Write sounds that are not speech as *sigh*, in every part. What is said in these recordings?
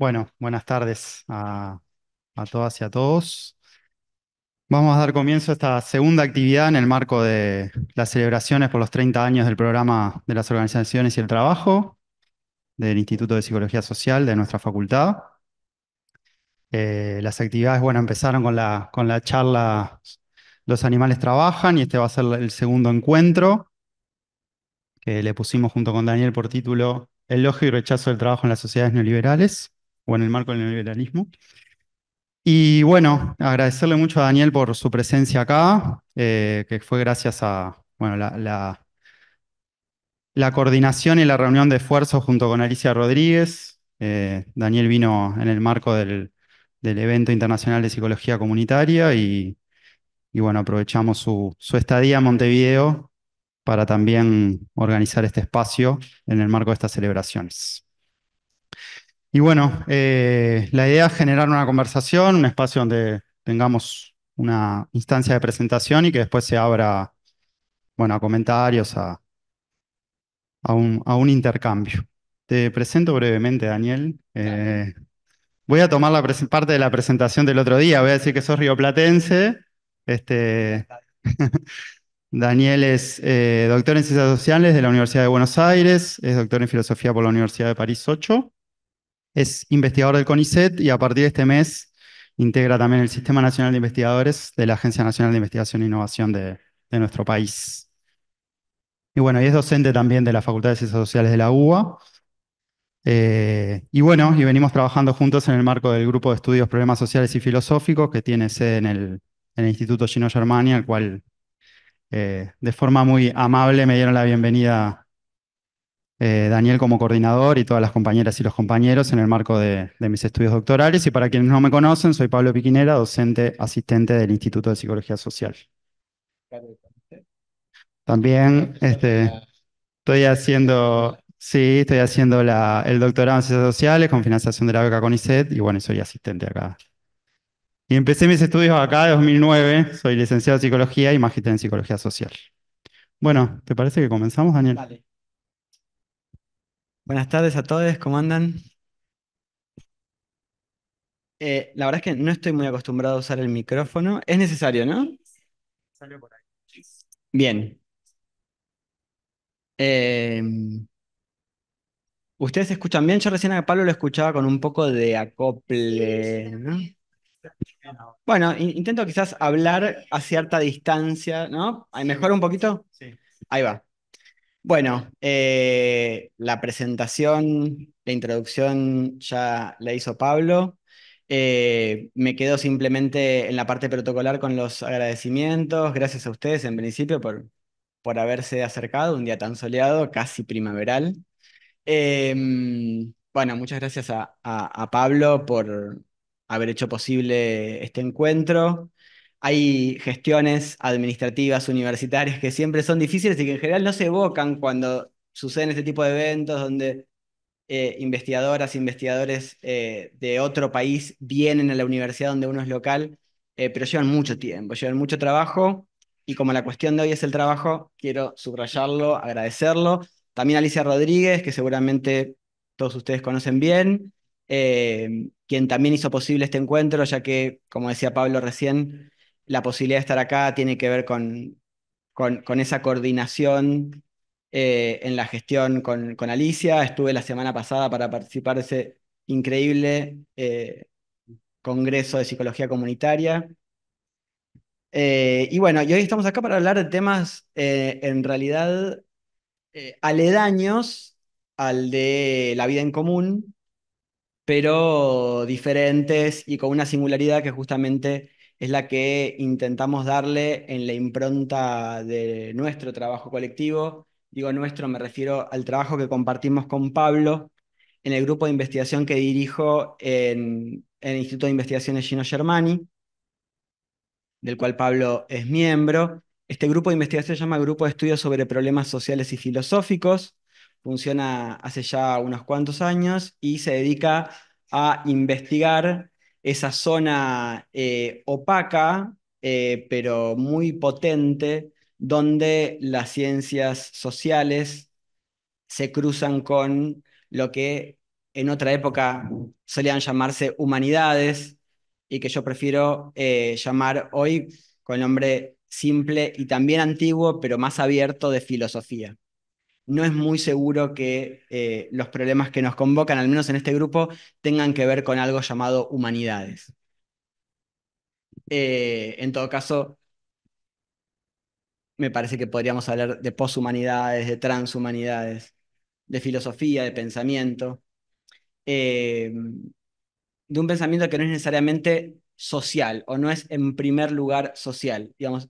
Bueno, buenas tardes a, todas y a todos. Vamos a dar comienzo a esta segunda actividad en el marco de las celebraciones por los 30 años del programa de las organizaciones y el trabajo del Instituto de Psicología Social de nuestra facultad. Eh, las actividades, bueno, empezaron con la, con la charla Los animales trabajan y este va a ser el segundo encuentro que le pusimos junto con Daniel por título Elogio y rechazo del trabajo en las sociedades neoliberales o en el marco del neoliberalismo. Y bueno, agradecerle mucho a Daniel por su presencia acá, eh, que fue gracias a bueno, la, la, coordinación y la reunión de esfuerzos junto con Alicia Rodríguez. Eh, Daniel vino en el marco del, evento internacional de psicología comunitaria y, bueno, aprovechamos su, su, estadía en Montevideo para también organizar este espacio en el marco de estas celebraciones. Y bueno, eh, la idea es generar una conversación, un espacio donde tengamos una instancia de presentación y que después se abra, bueno, a comentarios, a, un, intercambio. Te presento brevemente, Daniel. Eh, voy a tomar la parte de la presentación del otro día. Voy a decir que sos rioplatense. Este, *laughs* Daniel es eh, doctor en Ciencias Sociales de la Universidad de Buenos Aires, es doctor en Filosofía por la Universidad de París 8 es investigador del CONICET y a partir de este mes integra también el Sistema Nacional de Investigadores de la Agencia Nacional de Investigación e Innovación de, nuestro país. Y bueno, y es docente también de la Facultad de Ciencias Sociales de la UBA. Eh, y bueno, y venimos trabajando juntos en el marco del Grupo de Estudios Problemas Sociales y Filosóficos que tiene sede en el, Instituto chino Germania, al cual eh, de forma muy amable me dieron la bienvenida eh, Daniel como coordinador y todas las compañeras y los compañeros en el marco de, mis estudios doctorales. Y para quienes no me conocen, soy Pablo Piquinera, docente asistente del Instituto de Psicología Social. También este, estoy haciendo, sí, estoy haciendo la, el doctorado en Ciencias Sociales con financiación de la beca CONICET y bueno, soy asistente acá. Y empecé mis estudios acá en 2009, soy licenciado en Psicología y magíster en Psicología Social. Bueno, ¿te parece que comenzamos, Daniel? Buenas tardes a todos, ¿cómo andan? Eh, la verdad es que no estoy muy acostumbrado a usar el micrófono. Es necesario, ¿no? Salió por ahí. Bien. Eh, ¿Ustedes escuchan bien? Yo recién a Pablo lo escuchaba con un poco de acople, Bueno, intento quizás hablar a cierta distancia, ¿no? ¿Mejor un poquito? Sí. Ahí va. Bueno, eh, la presentación, la introducción ya la hizo Pablo. Eh, me quedo simplemente en la parte protocolar con los agradecimientos. Gracias a ustedes en principio por, haberse acercado un día tan soleado, casi primaveral. Em, bueno, muchas gracias a Pablo por haber hecho posible este encuentro hay gestiones administrativas, universitarias, que siempre son difíciles y que en general no se evocan cuando suceden este tipo de eventos donde investigadoras eh, investigadoras, investigadores eh, de otro país vienen a la universidad donde uno es local, eh, pero llevan mucho tiempo, llevan mucho trabajo y como la cuestión de hoy es el trabajo, quiero subrayarlo, agradecerlo. También Alicia Rodríguez, que seguramente todos ustedes conocen bien, quien también hizo posible este encuentro, ya que, como decía Pablo recién, la posibilidad de estar acá tiene que ver con, con, esa coordinación eh, en la gestión con, Alicia. Estuve la semana pasada para participar de ese increíble eh, Congreso de Psicología Comunitaria. Eh, y bueno, hoy estamos acá para hablar de temas en realidad aledaños al de la vida en común, pero diferentes y con una singularidad que justamente es la que intentamos darle en la impronta de nuestro trabajo colectivo. Digo nuestro, me refiero al trabajo que compartimos con Pablo en el grupo de investigación que dirijo en, el Instituto de Investigaciones Gino Germani, del cual Pablo es miembro. Este grupo de investigación se llama Grupo de Estudios sobre Problemas Sociales y Filosóficos, funciona hace ya unos cuantos años y se dedica a investigar esa zona eh, opaca, eh, pero muy potente, donde las ciencias sociales se cruzan con lo que en otra época solían llamarse humanidades y que yo prefiero eh, llamar hoy con nombre simple y también antiguo, pero más abierto de filosofía no es muy seguro que eh, los problemas que nos convocan, al menos en este grupo, tengan que ver con algo llamado humanidades. Eh, en todo caso, me parece que podríamos hablar de poshumanidades, de transhumanidades, de filosofía, de pensamiento, eh, de un pensamiento que no es necesariamente social o no es en primer lugar social, digamos.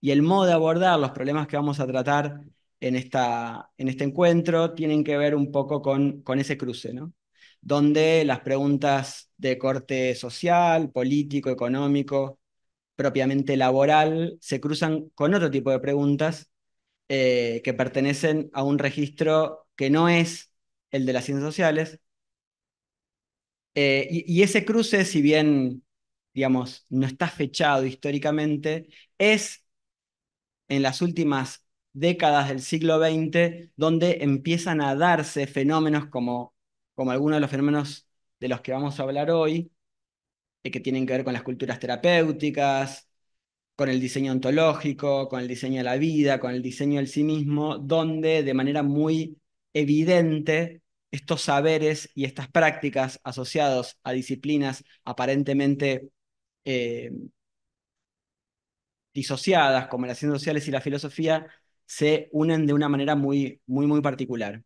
Y el modo de abordar los problemas que vamos a tratar en, esta, en este encuentro tienen que ver un poco con, con ese cruce, ¿no? donde las preguntas de corte social, político, económico, propiamente laboral, se cruzan con otro tipo de preguntas eh, que pertenecen a un registro que no es el de las ciencias sociales. Eh, y, y, ese cruce, si bien, digamos, no está fechado históricamente, es en las últimas décadas del siglo XX, donde empiezan a darse fenómenos como, como algunos de los fenómenos de los que vamos a hablar hoy, eh, que tienen que ver con las culturas terapéuticas, con el diseño ontológico, con el diseño de la vida, con el diseño del sí mismo, donde de manera muy evidente estos saberes y estas prácticas asociados a disciplinas aparentemente eh, disociadas, como las ciencias sociales y la filosofía, se unen de una manera muy, muy, muy particular.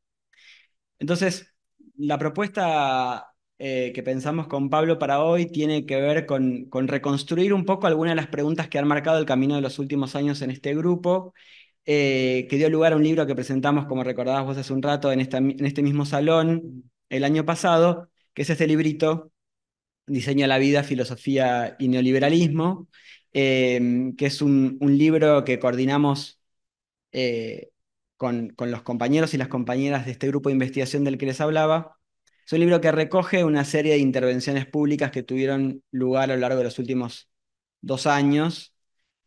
Entonces, la propuesta eh, que pensamos con Pablo para hoy tiene que ver con, reconstruir un poco algunas de las preguntas que han marcado el camino de los últimos años en este grupo, eh, que dio lugar a un libro que presentamos, como recordabas vos hace un rato, en, en este mismo salón el año pasado, que es este librito, Diseño la Vida, Filosofía y Neoliberalismo, eh, que es un, un libro que coordinamos eh, con, con, los compañeros y las compañeras de este grupo de investigación del que les hablaba. Es un libro que recoge una serie de intervenciones públicas que tuvieron lugar a lo largo de los últimos dos años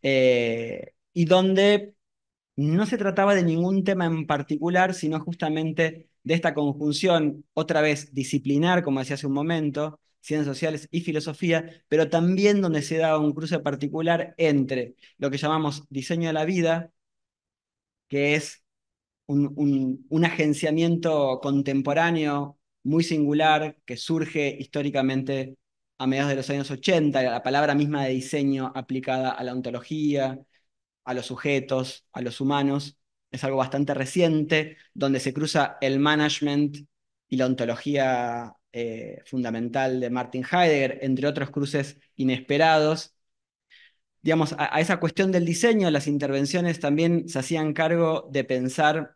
eh, y donde no se trataba de ningún tema en particular, sino justamente de esta conjunción, otra vez disciplinar, como decía hace un momento, ciencias sociales y filosofía, pero también donde se daba un cruce particular entre lo que llamamos diseño de la vida, que es un, agenciamiento contemporáneo muy singular que surge históricamente a mediados de los años 80, la palabra misma de diseño aplicada a la ontología, a los sujetos, a los humanos, es algo bastante reciente, donde se cruza el management y la ontología eh, fundamental de Martin Heidegger, entre otros cruces inesperados, digamos, a, esa cuestión del diseño, las intervenciones también se hacían cargo de pensar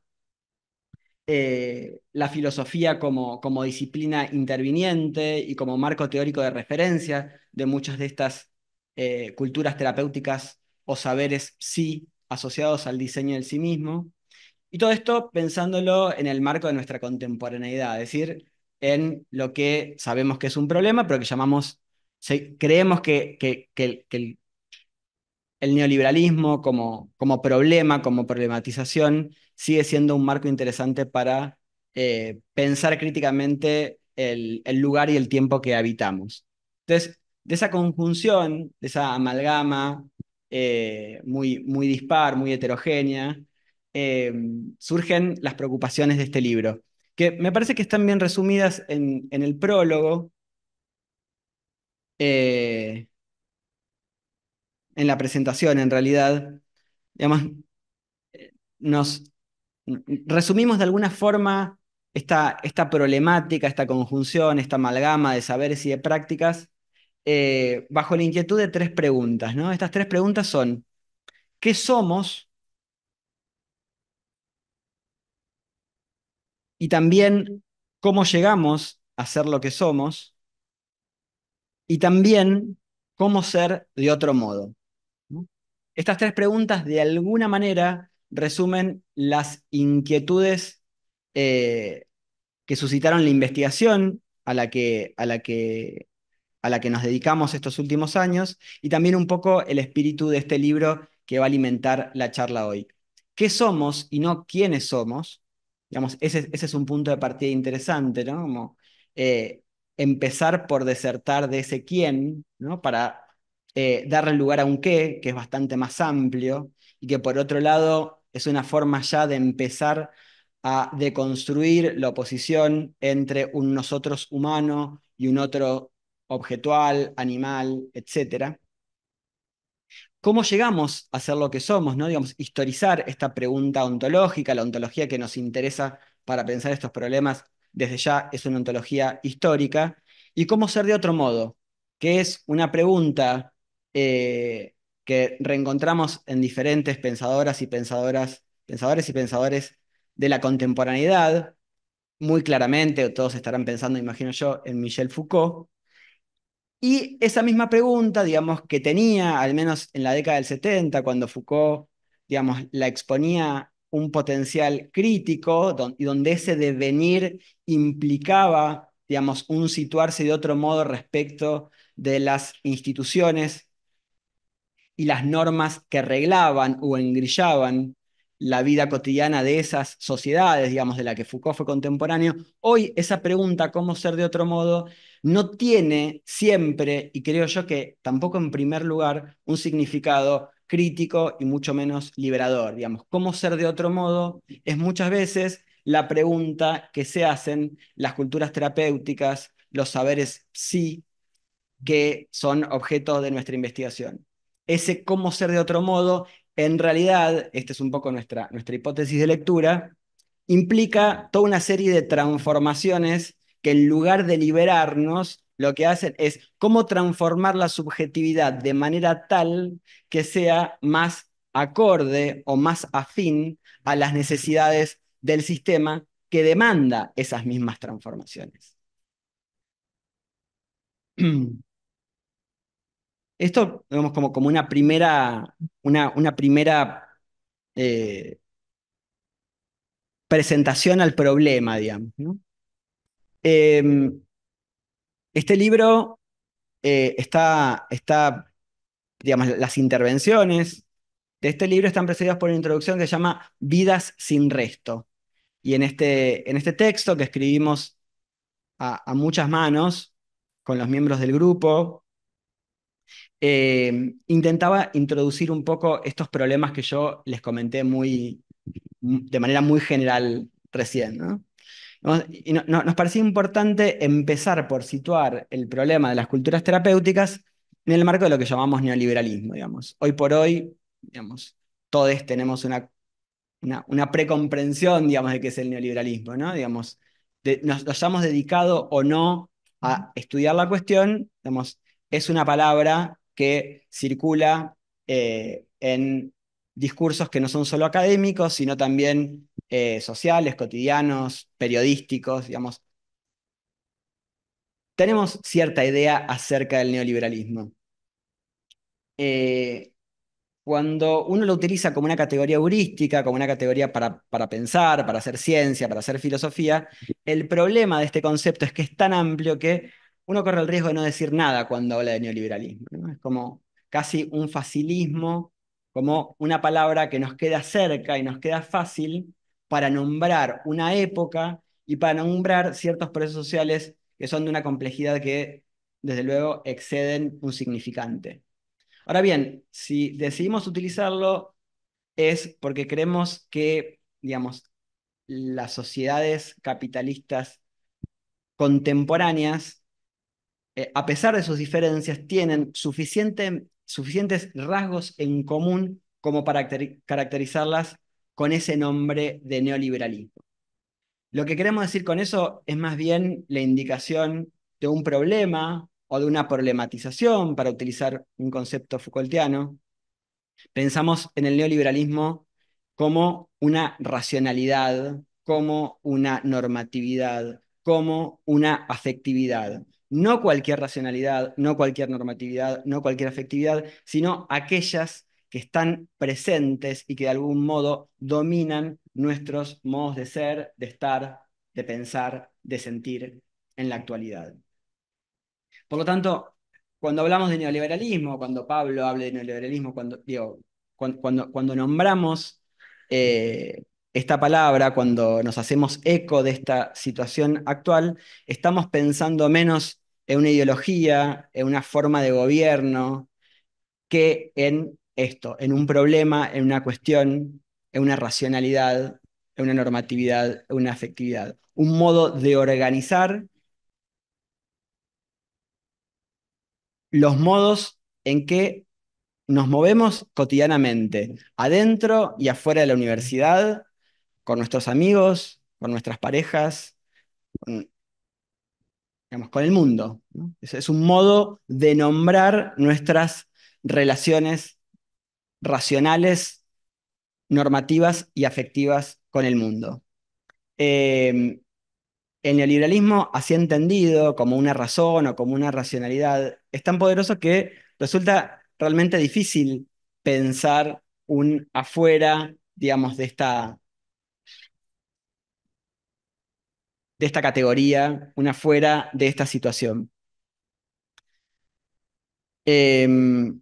eh, la filosofía como, como disciplina interviniente y como marco teórico de referencia de muchas de estas eh, culturas terapéuticas o saberes sí asociados al diseño del sí mismo. Y todo esto pensándolo en el marco de nuestra contemporaneidad, es decir, en lo que sabemos que es un problema, pero que llamamos, creemos que, que el el neoliberalismo como, como problema, como problematización, sigue siendo un marco interesante para eh, pensar críticamente el, lugar y el tiempo que habitamos. Entonces, de esa conjunción, de esa amalgama eh, muy, muy dispar, muy heterogénea, em, surgen las preocupaciones de este libro, que me parece que están bien resumidas en, el prólogo. Eh, en la presentación, en realidad, nos resumimos de alguna forma esta, esta problemática, esta conjunción, esta amalgama de saberes y de prácticas, eh, bajo la inquietud de tres preguntas. ¿no? Estas tres preguntas son, ¿qué somos? Y también, ¿cómo llegamos a ser lo que somos? Y también, ¿cómo ser de otro modo? Estas tres preguntas de alguna manera resumen las inquietudes eh, que suscitaron la investigación a la que, a la que a la que nos dedicamos estos últimos años y también un poco el espíritu de este libro que va a alimentar la charla hoy. ¿Qué somos y no quiénes somos? Digamos, ese, ese es un punto de partida interesante, ¿no? Como eh, empezar por desertar de ese quién, ¿no? Para eh, darle lugar a un qué, que es bastante más amplio, y que por otro lado es una forma ya de empezar a deconstruir la oposición entre un nosotros humano y un otro objetual, animal, etc. ¿Cómo llegamos a ser lo que somos? ¿no? Digamos, historizar esta pregunta ontológica, la ontología que nos interesa para pensar estos problemas desde ya es una ontología histórica, y cómo ser de otro modo, que es una pregunta eh, que reencontramos en diferentes pensadoras y pensadoras, pensadores y pensadores de la contemporaneidad, muy claramente, todos estarán pensando, imagino yo, en Michel Foucault, y esa misma pregunta, digamos, que tenía, al menos en la década del 70, cuando Foucault, digamos, la exponía un potencial crítico y donde ese devenir implicaba, digamos, un situarse de otro modo respecto de las instituciones y las normas que reglaban o engrillaban la vida cotidiana de esas sociedades, digamos, de la que Foucault fue contemporáneo, hoy esa pregunta, ¿cómo ser de otro modo?, no tiene siempre, y creo yo que tampoco en primer lugar, un significado crítico y mucho menos liberador. Digamos, ¿cómo ser de otro modo? Es muchas veces la pregunta que se hacen las culturas terapéuticas, los saberes sí, que son objeto de nuestra investigación ese cómo ser de otro modo, en realidad, esta es un poco nuestra, nuestra hipótesis de lectura, implica toda una serie de transformaciones que en lugar de liberarnos, lo que hacen es cómo transformar la subjetividad de manera tal que sea más acorde o más afín a las necesidades del sistema que demanda esas mismas transformaciones. *clears throat* Esto vemos como, como una primera, una, una primera eh, presentación al problema, digamos. Em, este libro eh, está, está, digamos, las intervenciones de este libro están precedidas por una introducción que se llama Vidas sin resto. Y en este, en este texto que escribimos a muchas manos con los miembros del grupo, eh, intentaba introducir un poco estos problemas que yo les comenté muy, de manera muy general recién. ¿no? Y nos parecía importante empezar por situar el problema de las culturas terapéuticas en el marco de lo que llamamos neoliberalismo. Digamos. Hoy por hoy, digamos, todos tenemos una, una, precomprensión digamos, de qué es el neoliberalismo. ¿no? Digamos, nos hayamos dedicado o no a estudiar la cuestión, digamos, es una palabra que circula eh, en discursos que no son solo académicos, sino también eh, sociales, cotidianos, periodísticos, digamos. Tenemos cierta idea acerca del neoliberalismo. Eh, cuando uno lo utiliza como una categoría heurística, como una categoría para, para, pensar, para hacer ciencia, para hacer filosofía, el problema de este concepto es que es tan amplio que uno corre el riesgo de no decir nada cuando habla de neoliberalismo. Es como casi un facilismo, como una palabra que nos queda cerca y nos queda fácil para nombrar una época y para nombrar ciertos procesos sociales que son de una complejidad que, desde luego, exceden un significante. Ahora bien, si decidimos utilizarlo es porque creemos que, digamos, las sociedades capitalistas contemporáneas eh, a pesar de sus diferencias, tienen suficientes rasgos en común como para caracterizarlas con ese nombre de neoliberalismo. Lo que queremos decir con eso es más bien la indicación de un problema o de una problematización, para utilizar un concepto Foucaultiano. Pensamos en el neoliberalismo como una racionalidad, como una normatividad, como una afectividad no cualquier racionalidad, no cualquier normatividad, no cualquier afectividad, sino aquellas que están presentes y que de algún modo dominan nuestros modos de ser, de estar, de pensar, de sentir en la actualidad. Por lo tanto, cuando hablamos de neoliberalismo, cuando Pablo habla de neoliberalismo, cuando, digo, cuando, cuando, nombramos eh, esta palabra, cuando nos hacemos eco de esta situación actual, estamos pensando menos en una ideología, en una forma de gobierno, que en esto, en un problema, en una cuestión, en una racionalidad, en una normatividad, en una afectividad. Un modo de organizar los modos en que nos movemos cotidianamente, adentro y afuera de la universidad, con nuestros amigos, con nuestras parejas, con, digamos, con el mundo. Es, un modo de nombrar nuestras relaciones racionales, normativas y afectivas con el mundo. En em, el neoliberalismo, así entendido como una razón o como una racionalidad, es tan poderoso que resulta realmente difícil pensar un afuera, digamos, de esta, de esta categoría, una fuera de esta situación. Em,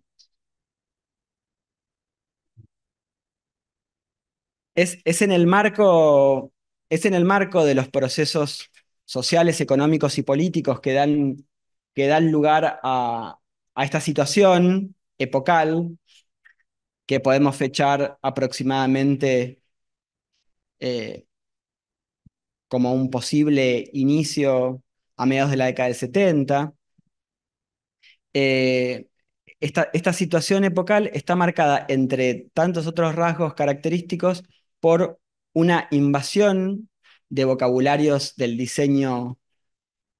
es, es, en el marco, es en el marco de los procesos sociales, económicos y políticos que dan, que dan lugar a, esta situación epocal que podemos fechar aproximadamente eh, como un posible inicio a mediados de la década del 70. Eh, esta, situación epocal está marcada, entre tantos otros rasgos característicos, por una invasión de vocabularios del diseño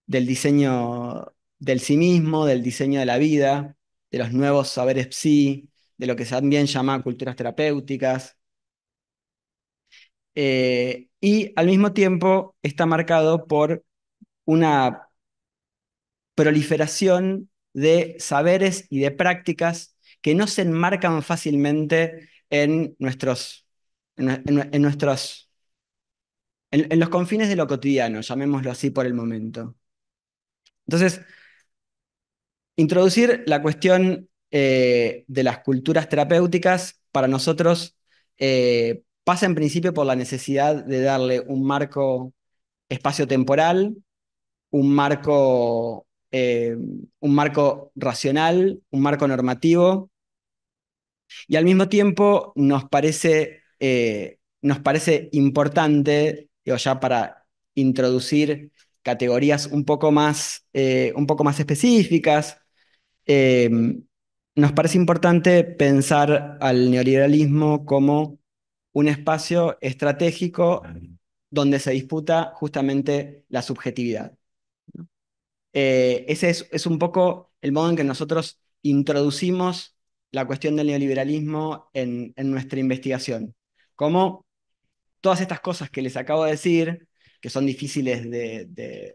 del diseño del sí mismo, del diseño de la vida, de los nuevos saberes psi, de lo que se también llama culturas terapéuticas, eh, y al mismo tiempo está marcado por una proliferación de saberes y de prácticas que no se enmarcan fácilmente en nuestros, en, los confines de lo cotidiano, llamémoslo así por el momento. Entonces, introducir la cuestión eh, de las culturas terapéuticas para nosotros eh, pasa en principio por la necesidad de darle un marco espacio-temporal, un marco, eh, un marco racional, un marco normativo, y al mismo tiempo nos parece, eh, nos parece importante, ya para introducir categorías un poco más, eh, un poco más específicas, nos parece importante pensar al neoliberalismo como un espacio estratégico donde se disputa justamente la subjetividad. Eh, ese es, un poco el modo en que nosotros introducimos la cuestión del neoliberalismo en, nuestra investigación. Como todas estas cosas que les acabo de decir, que son difíciles de,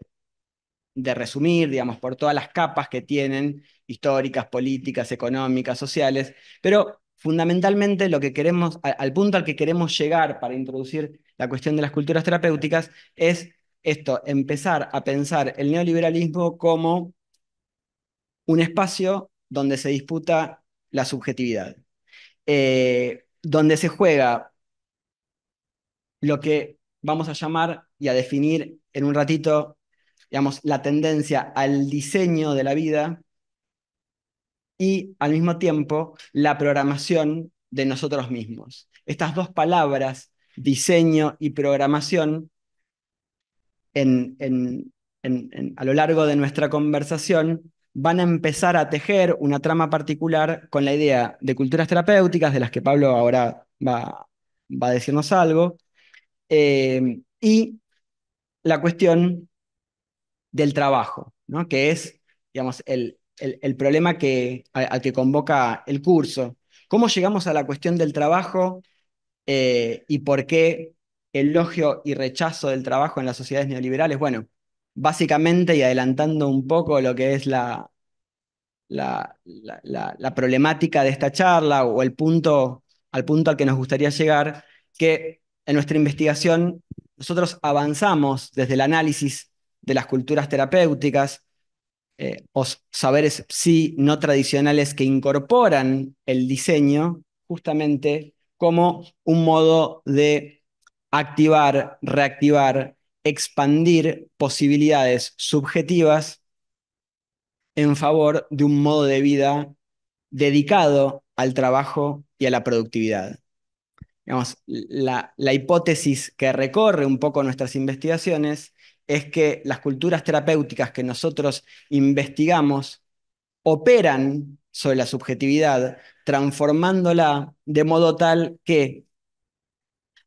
de resumir, digamos, por todas las capas que tienen, históricas, políticas, económicas, sociales, pero fundamentalmente lo que queremos, al punto al que queremos llegar para introducir la cuestión de las culturas terapéuticas, es esto, empezar a pensar el neoliberalismo como un espacio donde se disputa la subjetividad, eh, donde se juega lo que vamos a llamar y a definir en un ratito, digamos, la tendencia al diseño de la vida y al mismo tiempo la programación de nosotros mismos. Estas dos palabras, diseño y programación, en, a lo largo de nuestra conversación van a empezar a tejer una trama particular con la idea de culturas terapéuticas, de las que Pablo ahora va, a decirnos algo, eh, y la cuestión del trabajo, ¿no? que es digamos, el, el, problema que, al, que convoca el curso. ¿Cómo llegamos a la cuestión del trabajo eh, y por qué elogio y rechazo del trabajo en las sociedades neoliberales? Bueno, básicamente y adelantando un poco lo que es la, la, la, problemática de esta charla o el punto, al punto al que nos gustaría llegar, que en nuestra investigación nosotros avanzamos desde el análisis de las culturas terapéuticas, eh, o saberes sí no tradicionales que incorporan el diseño justamente como un modo de activar, reactivar, expandir posibilidades subjetivas en favor de un modo de vida dedicado al trabajo y a la productividad. la, la hipótesis que recorre un poco nuestras investigaciones es que las culturas terapéuticas que nosotros investigamos operan sobre la subjetividad, transformándola de modo tal que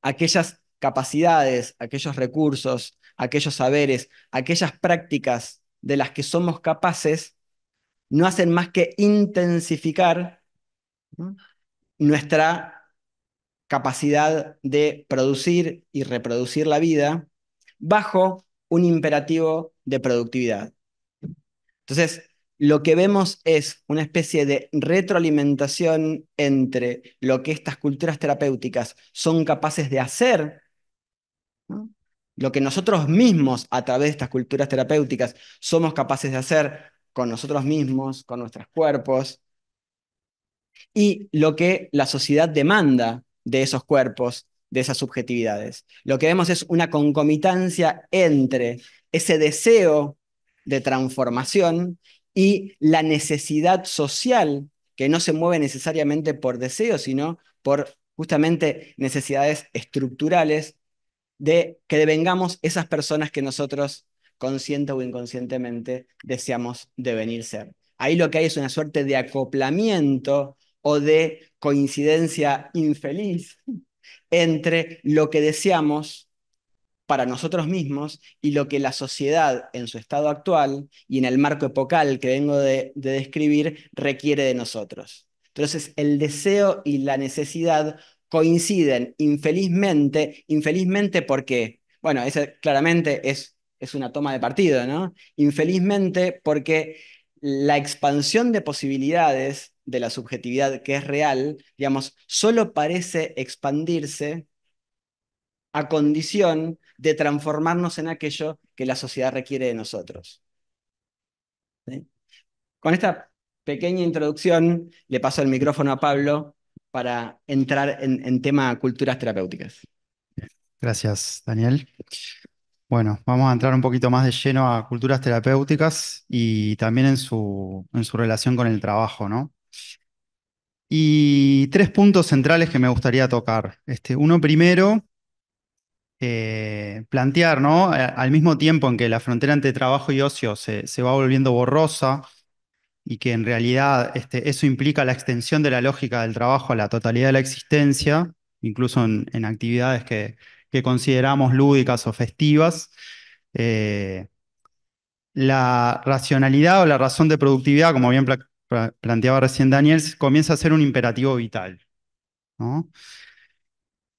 aquellas capacidades, aquellos recursos, aquellos saberes, aquellas prácticas de las que somos capaces, no hacen más que intensificar nuestra capacidad de producir y reproducir la vida bajo un imperativo de productividad. Entonces, lo que vemos es una especie de retroalimentación entre lo que estas culturas terapéuticas son capaces de hacer, lo que nosotros mismos a través de estas culturas terapéuticas somos capaces de hacer con nosotros mismos, con nuestros cuerpos, y lo que la sociedad demanda de esos cuerpos de esas subjetividades. Lo que vemos es una concomitancia entre ese deseo de transformación y la necesidad social, que no se mueve necesariamente por deseo, sino por justamente necesidades estructurales de que devengamos esas personas que nosotros consciente o inconscientemente deseamos devenir ser. Ahí lo que hay es una suerte de acoplamiento o de coincidencia infeliz entre lo que deseamos para nosotros mismos y lo que la sociedad en su estado actual y en el marco epocal que vengo de, describir requiere de nosotros. Entonces, el deseo y la necesidad coinciden infelizmente, infelizmente porque, bueno, ese claramente es, es una toma de partido, ¿no? Infelizmente porque la expansión de posibilidades de la subjetividad que es real, digamos, solo parece expandirse a condición de transformarnos en aquello que la sociedad requiere de nosotros. Con esta pequeña introducción le paso el micrófono a Pablo para entrar en, en tema culturas terapéuticas. Gracias, Daniel. Bueno, vamos a entrar un poquito más de lleno a culturas terapéuticas y también en su, en su relación con el trabajo, ¿no? Y tres puntos centrales que me gustaría tocar. Este, uno primero, eh, plantear, ¿no? Al mismo tiempo en que la frontera entre trabajo y ocio se, va volviendo borrosa y que en realidad este, eso implica la extensión de la lógica del trabajo a la totalidad de la existencia, incluso en, actividades que, consideramos lúdicas o festivas. Eh, la racionalidad o la razón de productividad, como bien planteaba recién Daniels, comienza a ser un imperativo vital.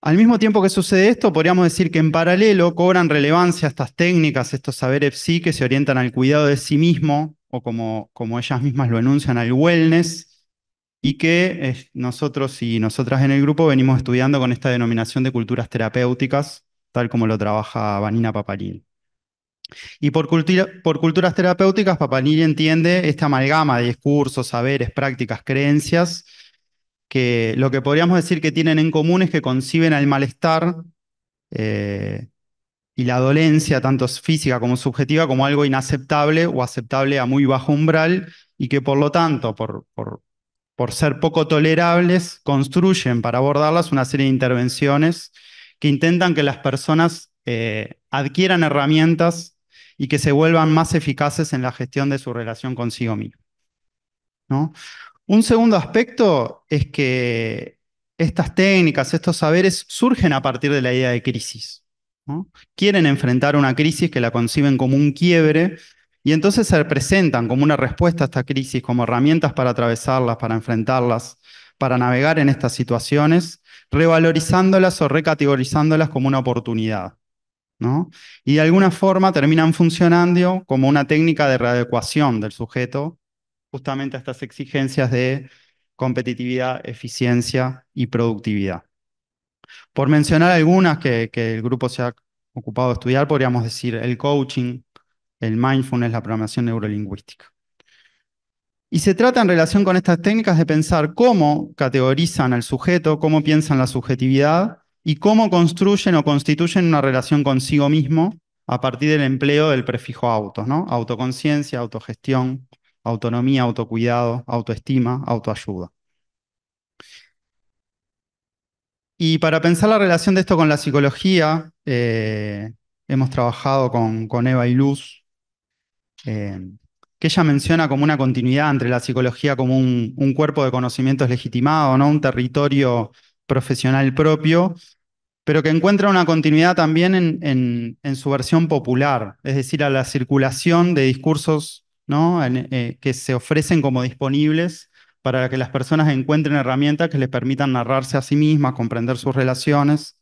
Al mismo tiempo que sucede esto, podríamos decir que en paralelo cobran relevancia estas técnicas, estos saberes sí que se orientan al cuidado de sí mismo, o como, como ellas mismas lo enuncian, al wellness, y que nosotros y nosotras en el grupo venimos estudiando con esta denominación de culturas terapéuticas, tal como lo trabaja Vanina Paparil. Y por, culturas terapéuticas, Papani entiende esta amalgama de discursos, saberes, prácticas, creencias, que lo que podríamos decir que tienen en común es que conciben al malestar eh, y la dolencia, tanto física como subjetiva, como algo inaceptable o aceptable a muy bajo umbral, y que por lo tanto, por, ser poco tolerables, construyen para abordarlas una serie de intervenciones que intentan que las personas eh, adquieran herramientas y que se vuelvan más eficaces en la gestión de su relación consigo mismo. Un segundo aspecto es que estas técnicas, estos saberes surgen a partir de la idea de crisis. Quieren enfrentar una crisis que la conciben como un quiebre y entonces se presentan como una respuesta a esta crisis, como herramientas para atravesarlas, para enfrentarlas, para navegar en estas situaciones, revalorizándolas o recategorizándolas como una oportunidad. Y de alguna forma terminan funcionando como una técnica de readecuación del sujeto justamente a estas exigencias de competitividad, eficiencia y productividad. Por mencionar algunas que, que el grupo se ha ocupado de estudiar, podríamos decir el coaching, el mindfulness, la programación neurolingüística. Y se trata en relación con estas técnicas de pensar cómo categorizan al sujeto, cómo piensan la subjetividad y cómo construyen o constituyen una relación consigo mismo a partir del empleo del prefijo auto, ¿no? Autoconciencia, autogestión, autonomía, autocuidado, autoestima, autoayuda. Y para pensar la relación de esto con la psicología, eh, hemos trabajado con, Eva y Luz, eh, que ella menciona como una continuidad entre la psicología como un, un cuerpo de conocimientos legitimado, ¿no? un territorio profesional propio, pero que encuentra una continuidad también en, su versión popular, es decir, a la circulación de discursos eh, que se ofrecen como disponibles para que las personas encuentren herramientas que les permitan narrarse a sí mismas, comprender sus relaciones.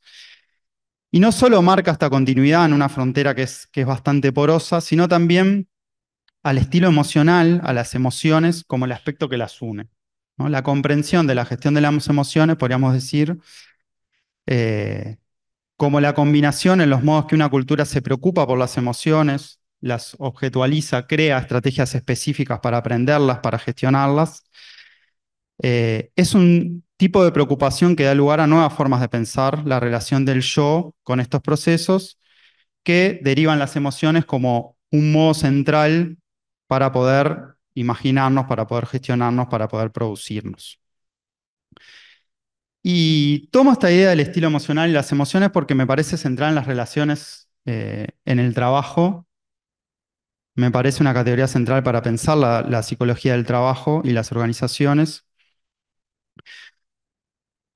Y no solo marca esta continuidad en una frontera que es bastante porosa, sino también al estilo emocional, a las emociones, como el aspecto que las une. La comprensión de la gestión de las emociones, podríamos decir, eh, como la combinación en los modos que una cultura se preocupa por las emociones, las objetualiza, crea estrategias específicas para aprenderlas, para gestionarlas, eh, es un tipo de preocupación que da lugar a nuevas formas de pensar la relación del yo con estos procesos que derivan las emociones como un modo central para poder imaginarnos, para poder gestionarnos, para poder producirnos. Y tomo esta idea del estilo emocional y las emociones porque me parece central en las relaciones eh, en el trabajo. Me parece una categoría central para pensar la, psicología del trabajo y las organizaciones.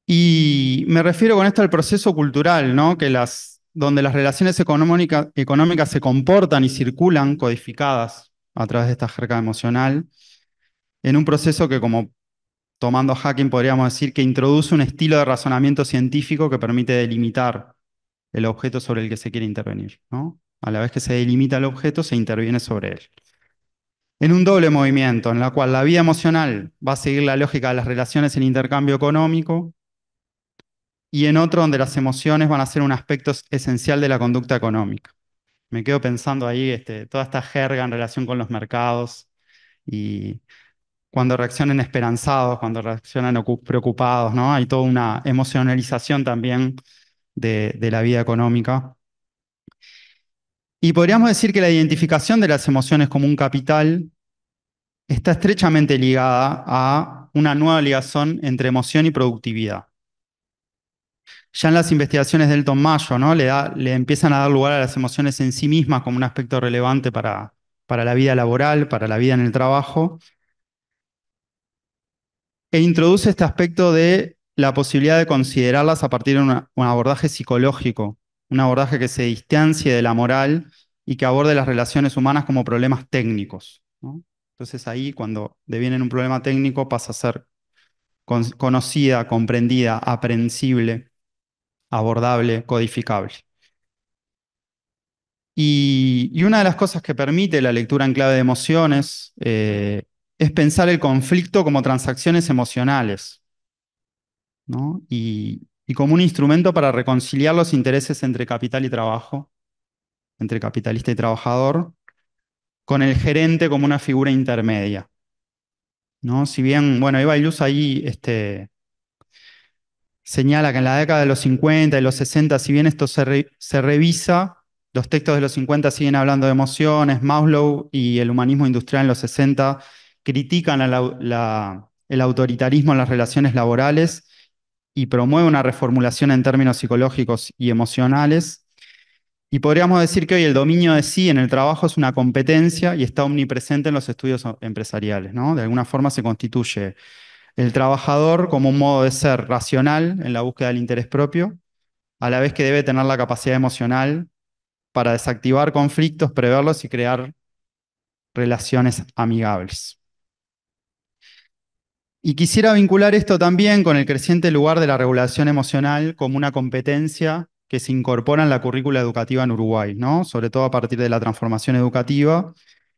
Y me refiero con esto al proceso cultural, ¿no? Que las, donde las relaciones económicas se comportan y circulan codificadas a través de esta jerga emocional, en un proceso que como tomando hacking podríamos decir que introduce un estilo de razonamiento científico que permite delimitar el objeto sobre el que se quiere intervenir. ¿no? A la vez que se delimita el objeto, se interviene sobre él. En un doble movimiento, en la cual la vida emocional va a seguir la lógica de las relaciones en intercambio económico, y en otro donde las emociones van a ser un aspecto esencial de la conducta económica me quedo pensando ahí este, toda esta jerga en relación con los mercados y cuando reaccionan esperanzados, cuando reaccionan preocupados, ¿no? Hay toda una emocionalización también de, de la vida económica. Y podríamos decir que la identificación de las emociones como un capital está estrechamente ligada a una nueva ligación entre emoción y productividad ya en las investigaciones de Elton Mayo, ¿no? Le, empiezan a dar lugar a las emociones en sí mismas como un aspecto relevante para, para la vida laboral, para la vida en el trabajo. E introduce este aspecto de la posibilidad de considerarlas a partir de un abordaje psicológico, un abordaje que se distancie de la moral y que aborde las relaciones humanas como problemas técnicos. Entonces ahí cuando devienen un problema técnico pasa a ser conocida, comprendida, aprensible abordable, codificable. Y, una de las cosas que permite la lectura en clave de emociones eh, es pensar el conflicto como transacciones emocionales y, como un instrumento para reconciliar los intereses entre capital y trabajo, entre capitalista y trabajador, con el gerente como una figura intermedia. ¿no? Si bien, bueno, y Luz ahí este, señala que en la década de los 50 y los 60, si bien esto se, revisa, los textos de los 50 siguen hablando de emociones, Maslow y el humanismo industrial en los 60 critican el autoritarismo en las relaciones laborales y promueve una reformulación en términos psicológicos y emocionales. Y podríamos decir que hoy el dominio de sí en el trabajo es una competencia y está omnipresente en los estudios empresariales. ¿no? De alguna forma se constituye el trabajador como un modo de ser racional en la búsqueda del interés propio, a la vez que debe tener la capacidad emocional para desactivar conflictos, preverlos y crear relaciones amigables. Y quisiera vincular esto también con el creciente lugar de la regulación emocional como una competencia que se incorpora en la currícula educativa en Uruguay, ¿no? sobre todo a partir de la transformación educativa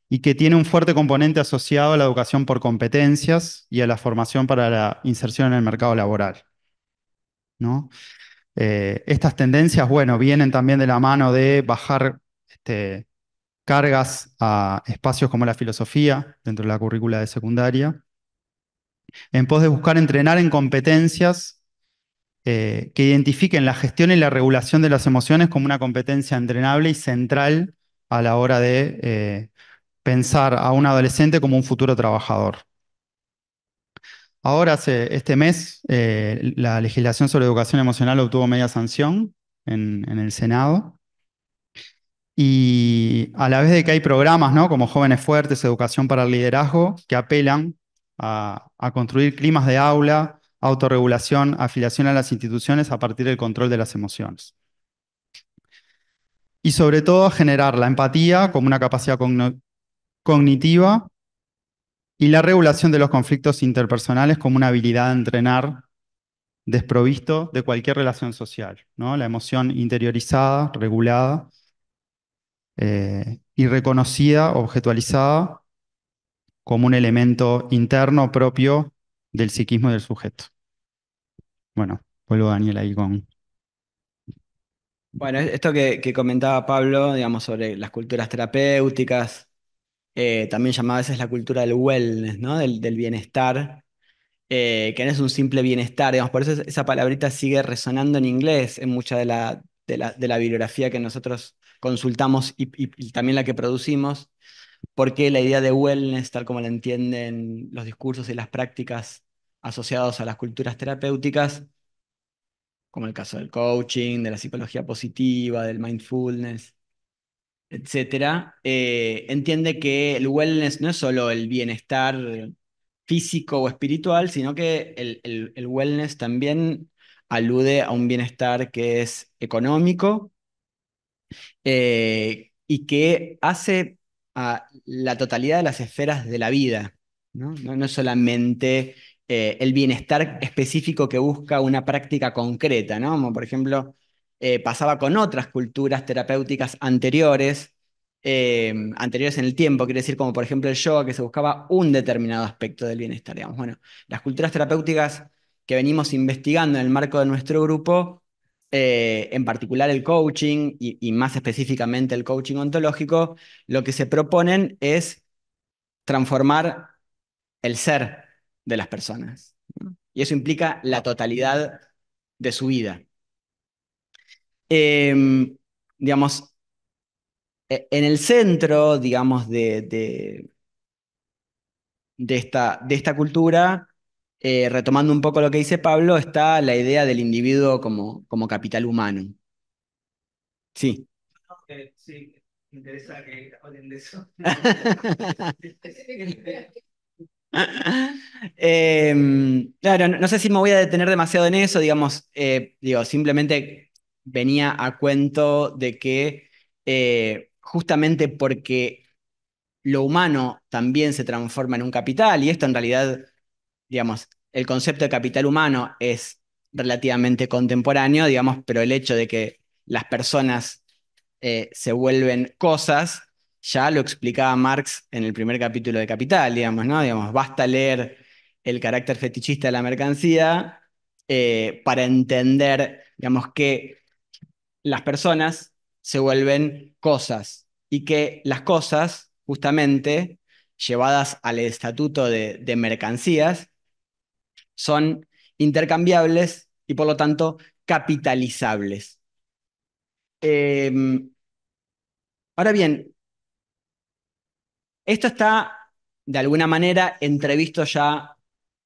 y que tiene un fuerte componente asociado a la educación por competencias y a la formación para la inserción en el mercado laboral. Eh, estas tendencias, bueno, vienen también de la mano de bajar este, cargas a espacios como la filosofía dentro de la currícula de secundaria, en pos de buscar entrenar en competencias eh, que identifiquen la gestión y la regulación de las emociones como una competencia entrenable y central a la hora de eh, pensar a un adolescente como un futuro trabajador. Ahora, hace este mes, eh, la legislación sobre educación emocional obtuvo media sanción en, el Senado. Y a la vez de que hay programas ¿no? como Jóvenes Fuertes, Educación para el Liderazgo, que apelan a, construir climas de aula, autorregulación, afiliación a las instituciones a partir del control de las emociones. Y sobre todo a generar la empatía como una capacidad cognitiva cognitiva y la regulación de los conflictos interpersonales como una habilidad a entrenar desprovisto de cualquier relación social, ¿no? La emoción interiorizada, regulada eh, y reconocida, objetualizada como un elemento interno propio del psiquismo del sujeto. Bueno, vuelvo Daniel ahí con... Bueno, esto que, que comentaba Pablo, digamos, sobre las culturas terapéuticas, eh, también llamada a veces la cultura del wellness, ¿no? del, bienestar, eh, que no es un simple bienestar, por eso esa palabrita sigue resonando en inglés en mucha de la, de la, bibliografía que nosotros consultamos y, y, también la que producimos, porque la idea de wellness, tal como la entienden los discursos y las prácticas asociados a las culturas terapéuticas, como el caso del coaching, de la psicología positiva, del mindfulness, etcétera, eh, entiende que el wellness no es solo el bienestar físico o espiritual, sino que el, wellness también alude a un bienestar que es económico eh, y que hace a la totalidad de las esferas de la vida, no, no, solamente eh, el bienestar específico que busca una práctica concreta, ¿no? Como por ejemplo, eh, pasaba con otras culturas terapéuticas anteriores, eh, anteriores en el tiempo, quiere decir como por ejemplo el yoga, que se buscaba un determinado aspecto del bienestar. Bueno, las culturas terapéuticas que venimos investigando en el marco de nuestro grupo, eh, en particular el coaching y más específicamente el coaching ontológico, lo que se proponen es transformar el ser de las personas. Y eso implica la totalidad de su vida. Em, digamos, e, en el centro, digamos, de, de, esta, de esta, cultura, eh, retomando un poco lo que dice Pablo, está la idea del individuo como, como capital humano. Sí. interesa que hablen eso. *laughs* Em, claro, no, sé si me voy a detener demasiado en eso, digamos, eh, digo, simplemente venía a cuento de que eh, justamente porque lo humano también se transforma en un capital, y esto en realidad, digamos, el concepto de capital humano es relativamente contemporáneo, digamos, pero el hecho de que las personas eh, se vuelven cosas, ya lo explicaba Marx en el primer capítulo de Capital, digamos, ¿no? Digamos, basta leer el carácter fetichista de la mercancía eh, para entender, digamos, que las personas se vuelven cosas y que las cosas, justamente, llevadas al estatuto de, mercancías, son intercambiables y por lo tanto capitalizables. Em, ahora bien, esto está de alguna manera entrevisto ya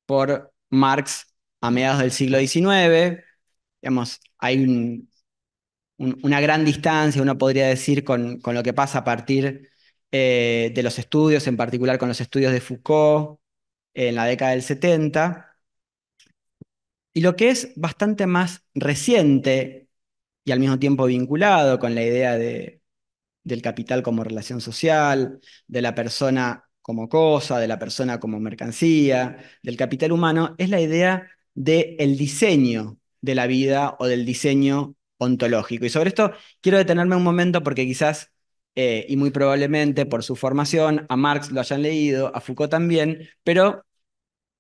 por Marx a mediados del siglo XIX. Digamos, hay un, una gran distancia, uno podría decir, con, lo que pasa a partir eh, de los estudios, en particular con los estudios de Foucault en la década del 70. Y lo que es bastante más reciente y al mismo tiempo vinculado con la idea de, del capital como relación social, de la persona como cosa, de la persona como mercancía, del capital humano, es la idea del el diseño de la vida o del diseño y sobre esto quiero detenerme un momento porque quizás, eh, y muy probablemente por su formación, a Marx lo hayan leído, a Foucault también, pero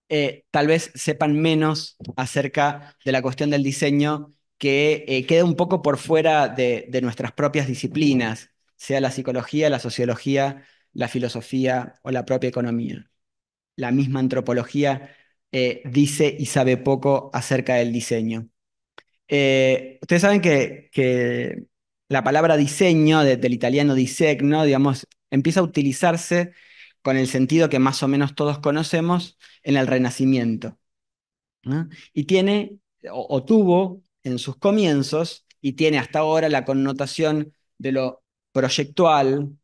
eh, tal vez sepan menos acerca de la cuestión del diseño que eh, queda un poco por fuera de, nuestras propias disciplinas, sea la psicología, la sociología, la filosofía o la propia economía. La misma antropología dice y sabe poco acerca del diseño. Eh, ustedes saben que, la palabra diseño, del italiano disegno, digamos, empieza a utilizarse con el sentido que más o menos todos conocemos en el Renacimiento. Y tiene, o, tuvo en sus comienzos, y tiene hasta ahora la connotación de lo proyectual,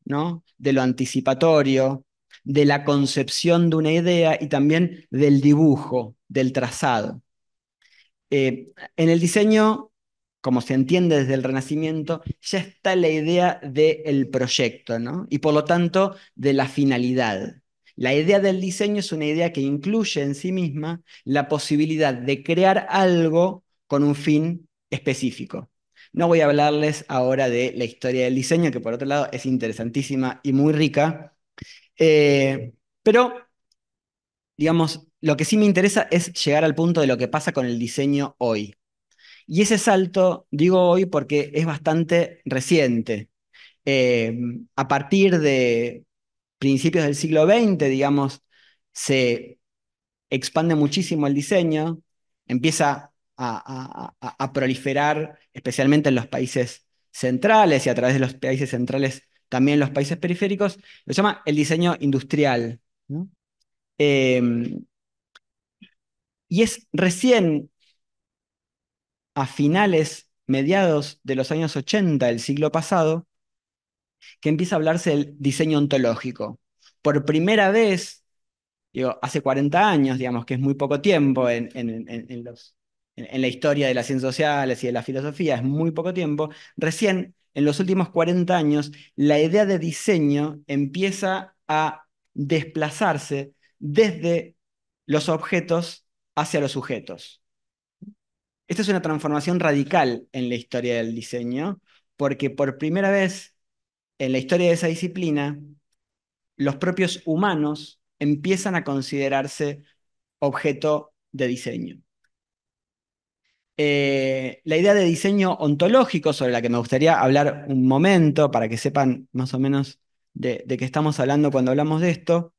de lo anticipatorio, de la concepción de una idea y también del dibujo, del trazado. Eh, en el diseño, como se entiende desde el Renacimiento, ya está la idea del proyecto, ¿no? Y por lo tanto, de la finalidad. La idea del diseño es una idea que incluye en sí misma la posibilidad de crear algo con un fin específico. No voy a hablarles ahora de la historia del diseño, que por otro lado es interesantísima y muy rica, eh, pero, digamos, lo que sí me interesa es llegar al punto de lo que pasa con el diseño hoy. Y ese salto, digo hoy porque es bastante reciente. Eh, a partir de principios del siglo XX, digamos, se expande muchísimo el diseño, empieza a, proliferar, especialmente en los países centrales y a través de los países centrales también en los países periféricos, lo llama el diseño industrial. Eh, y es recién a finales, mediados de los años 80 del siglo pasado, que empieza a hablarse del diseño ontológico. Por primera vez, digo, hace 40 años, digamos, que es muy poco tiempo en, en, los, en la historia de las ciencias sociales y de la filosofía, es muy poco tiempo, recién en los últimos 40 años, la idea de diseño empieza a desplazarse desde los objetos hacia los sujetos. Esta es una transformación radical en la historia del diseño, porque por primera vez en la historia de esa disciplina, los propios humanos empiezan a considerarse objeto de diseño. Eh, la idea de diseño ontológico, sobre la que me gustaría hablar un momento para que sepan más o menos de, qué estamos hablando cuando hablamos de esto,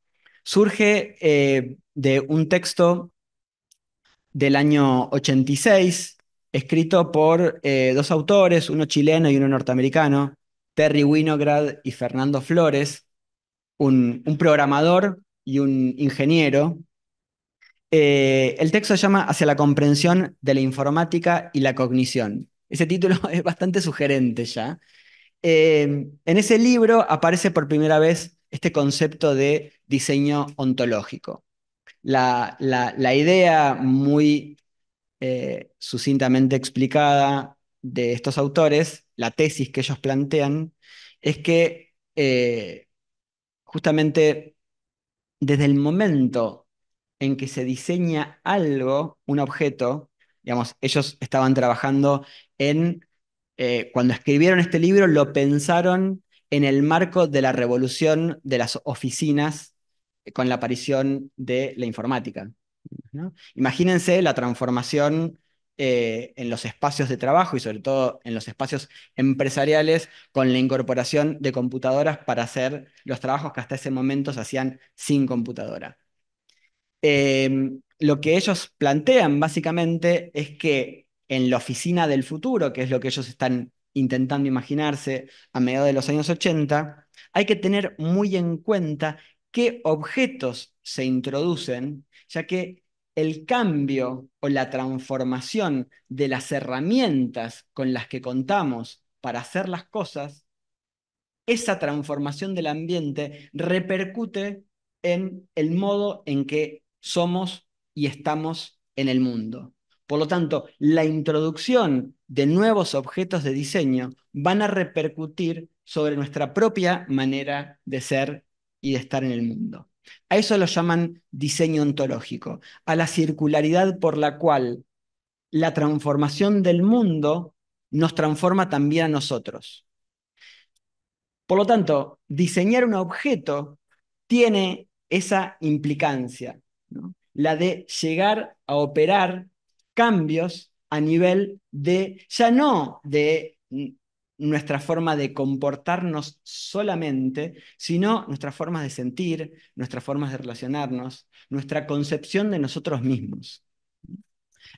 surge eh, de un texto del año 86, escrito por eh, dos autores, uno chileno y uno norteamericano, Terry Winograd y Fernando Flores, un, programador y un ingeniero. Eh, el texto se llama Hacia la comprensión de la informática y la cognición. Ese título *laughs* es bastante sugerente ya. Eh, en ese libro aparece por primera vez este concepto de diseño ontológico la, idea muy eh, sucintamente explicada de estos autores, la tesis que ellos plantean, es que eh, justamente desde el momento en que se diseña algo, un objeto, digamos, ellos estaban trabajando en, eh, cuando escribieron este libro, lo pensaron en el marco de la revolución de las oficinas con la aparición de la informática. Imagínense la transformación eh, en los espacios de trabajo y sobre todo en los espacios empresariales con la incorporación de computadoras para hacer los trabajos que hasta ese momento se hacían sin computadora. Em, lo que ellos plantean básicamente es que en la oficina del futuro, que es lo que ellos están intentando imaginarse a mediados de los años 80, hay que tener muy en cuenta qué objetos se introducen, ya que el cambio o la transformación de las herramientas con las que contamos para hacer las cosas, esa transformación del ambiente repercute en el modo en que somos y estamos en el mundo. Por lo tanto, la introducción de nuevos objetos de diseño van a repercutir sobre nuestra propia manera de ser y de estar en el mundo. A eso lo llaman diseño ontológico, a la circularidad por la cual la transformación del mundo nos transforma también a nosotros. Por lo tanto, diseñar un objeto tiene esa implicancia, la de llegar a operar cambios a nivel de, ya no de nuestra forma de comportarnos solamente, sino nuestras formas de sentir, nuestras formas de relacionarnos, nuestra concepción de nosotros mismos.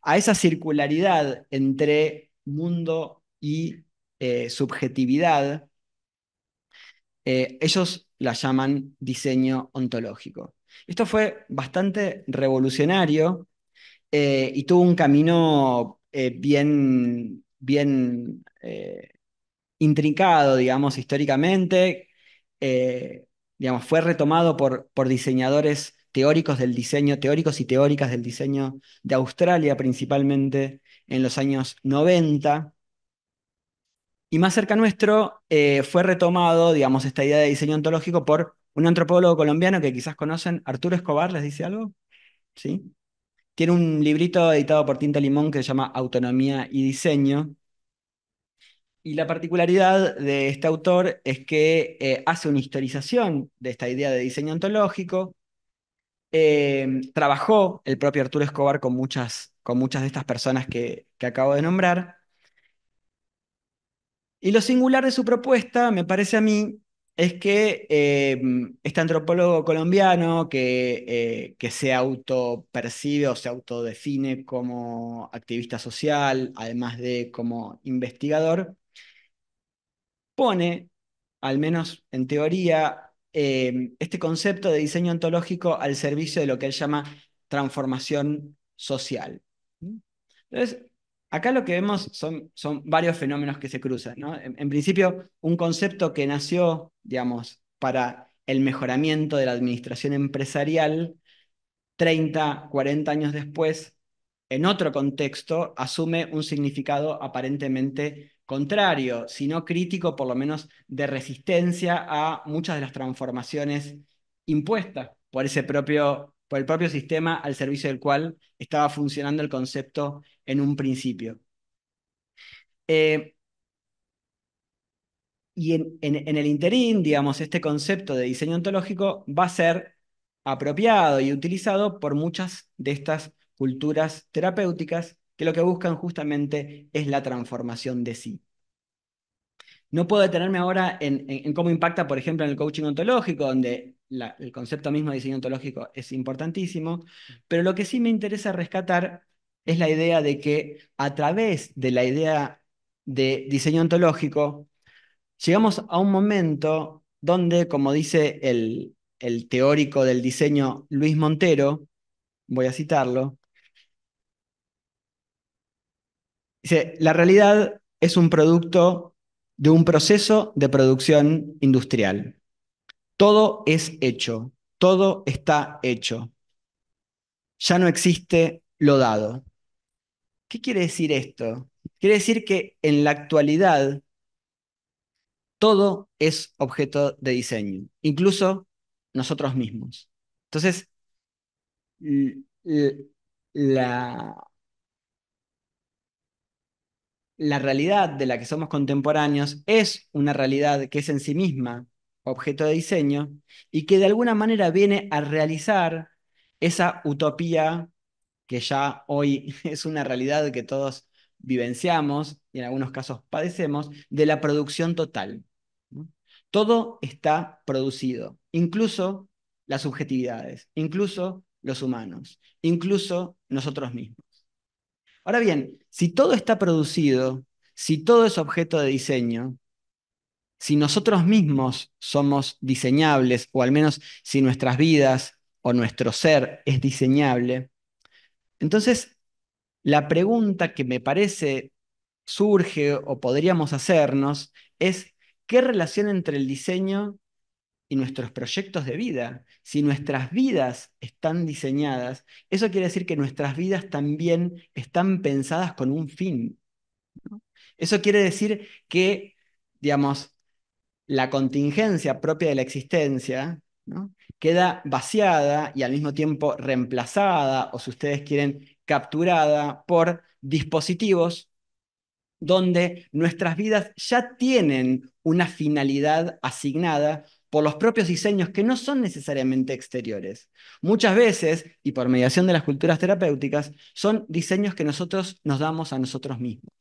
A esa circularidad entre mundo y eh, subjetividad, eh, ellos la llaman diseño ontológico. Esto fue bastante revolucionario eh, y tuvo un camino bien, bien intrincado, digamos, históricamente. Eh, digamos, fue retomado por, por diseñadores teóricos del diseño, teóricos y teóricas del diseño de Australia principalmente en los años 90. Y más cerca nuestro eh, fue retomado, digamos, esta idea de diseño ontológico por un antropólogo colombiano que quizás conocen, Arturo Escobar, ¿les dice algo? ¿Sí? Tiene un librito editado por Tinta Limón que se llama Autonomía y Diseño, y la particularidad de este autor es que eh, hace una historización de esta idea de diseño ontológico. Eh, trabajó el propio Arturo Escobar con muchas, con muchas de estas personas que, acabo de nombrar. Y lo singular de su propuesta, me parece a mí, es que eh, este antropólogo colombiano que, se que se autopercibe o se autodefine como activista social, además de como investigador, pone al menos en teoría, eh, este concepto de diseño ontológico al servicio de lo que él llama transformación social. Entonces, acá lo que vemos son, son varios fenómenos que se cruzan. En, principio, un concepto que nació, digamos, para el mejoramiento de la administración empresarial, 30, 40 años después, en otro contexto, asume un significado aparentemente contrario, sino crítico, por lo menos de resistencia a muchas de las transformaciones impuestas por ese propio por el propio sistema al servicio del cual estaba funcionando el concepto en un principio. Eh, y en, el interín, digamos, este concepto de diseño ontológico va a ser apropiado y utilizado por muchas de estas culturas terapéuticas que lo que buscan justamente es la transformación de sí. No puedo detenerme ahora en, cómo impacta, por ejemplo, en el coaching ontológico, donde el concepto mismo de diseño ontológico es importantísimo, pero lo que sí me interesa rescatar es la idea de que a través de la idea de diseño ontológico, llegamos a un momento donde, como dice el teórico del diseño Luis Montero, voy a citarlo, Dice, la realidad es un producto de un proceso de producción industrial. Todo es hecho, todo está hecho. Ya no existe lo dado. ¿Qué quiere decir esto? Quiere decir que en la actualidad todo es objeto de diseño, incluso nosotros mismos. Entonces, la, la realidad de la que somos contemporáneos es una realidad que es en sí misma objeto de diseño y que de alguna manera viene a realizar esa utopía que ya hoy *laughs* es una realidad que todos vivenciamos y en algunos casos padecemos, de la producción total. Todo está producido, incluso las subjetividades, incluso los humanos, incluso nosotros mismos. Ahora bien, si todo está producido, si todo es objeto de diseño, si nosotros mismos somos diseñables, o al menos si nuestras vidas o nuestro ser es diseñable, entonces la pregunta que me parece surge o podríamos hacernos es, ¿qué relación entre el diseño y nuestros proyectos de vida. Si nuestras vidas están diseñadas, eso quiere decir que nuestras vidas también están pensadas con un fin. Eso quiere decir que, digamos, la contingencia propia de la existencia queda vaciada y al mismo tiempo reemplazada, o si ustedes quieren, capturada por dispositivos donde nuestras vidas ya tienen una finalidad asignada por los propios diseños que no son necesariamente exteriores. Muchas veces, y por mediación de las culturas terapéuticas, son diseños que nosotros nos damos a nosotros mismos.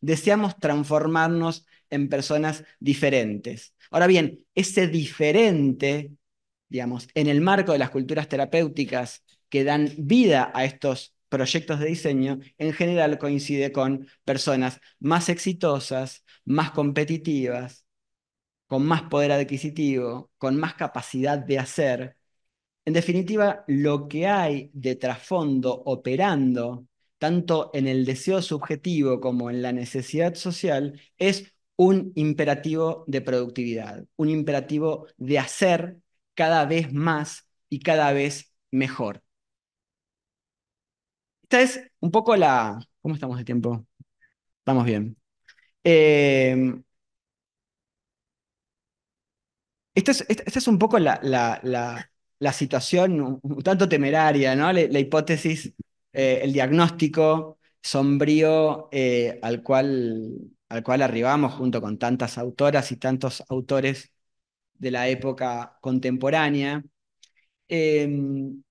Deseamos transformarnos en personas diferentes. Ahora bien, ese diferente, digamos, en el marco de las culturas terapéuticas que dan vida a estos proyectos de diseño, en general coincide con personas más exitosas, más competitivas, con más poder adquisitivo, con más capacidad de hacer. En definitiva, lo que hay de trasfondo operando, tanto en el deseo subjetivo como en la necesidad social, es un imperativo de productividad, un imperativo de hacer cada vez más y cada vez mejor. Esta es un poco la... ¿Cómo estamos de tiempo? Estamos bien. Eh, esta es, un poco la, situación un tanto temeraria, ¿no? La, hipótesis, eh, el diagnóstico sombrío eh, al, cual, al cual arribamos junto con tantas autoras y tantos autores de la época contemporánea. Em,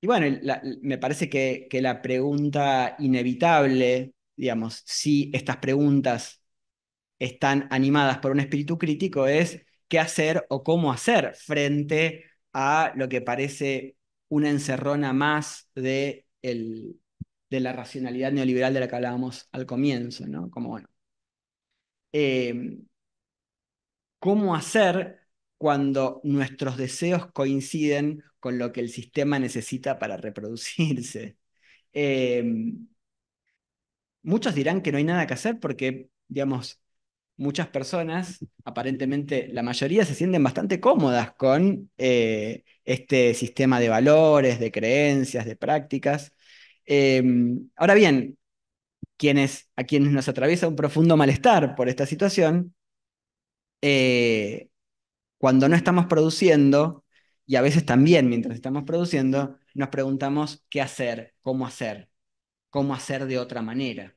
y bueno, me parece que, que, la pregunta inevitable, digamos, si estas preguntas están animadas por un espíritu crítico, es qué hacer o cómo hacer frente a lo que parece una encerrona más de, de la racionalidad neoliberal de la que hablábamos al comienzo, ¿no? Como, eh, ¿cómo hacer cuando nuestros deseos coinciden con lo que el sistema necesita para reproducirse? Eh, muchos dirán que no hay nada que hacer porque, digamos, muchas personas, aparentemente la mayoría, se sienten bastante cómodas con eh, este sistema de valores, de creencias, de prácticas. Em, ahora bien, quienes, a quienes nos atraviesa un profundo malestar por esta situación, eh, cuando no estamos produciendo, y a veces también mientras estamos produciendo, nos preguntamos qué hacer, cómo hacer, cómo hacer de otra manera.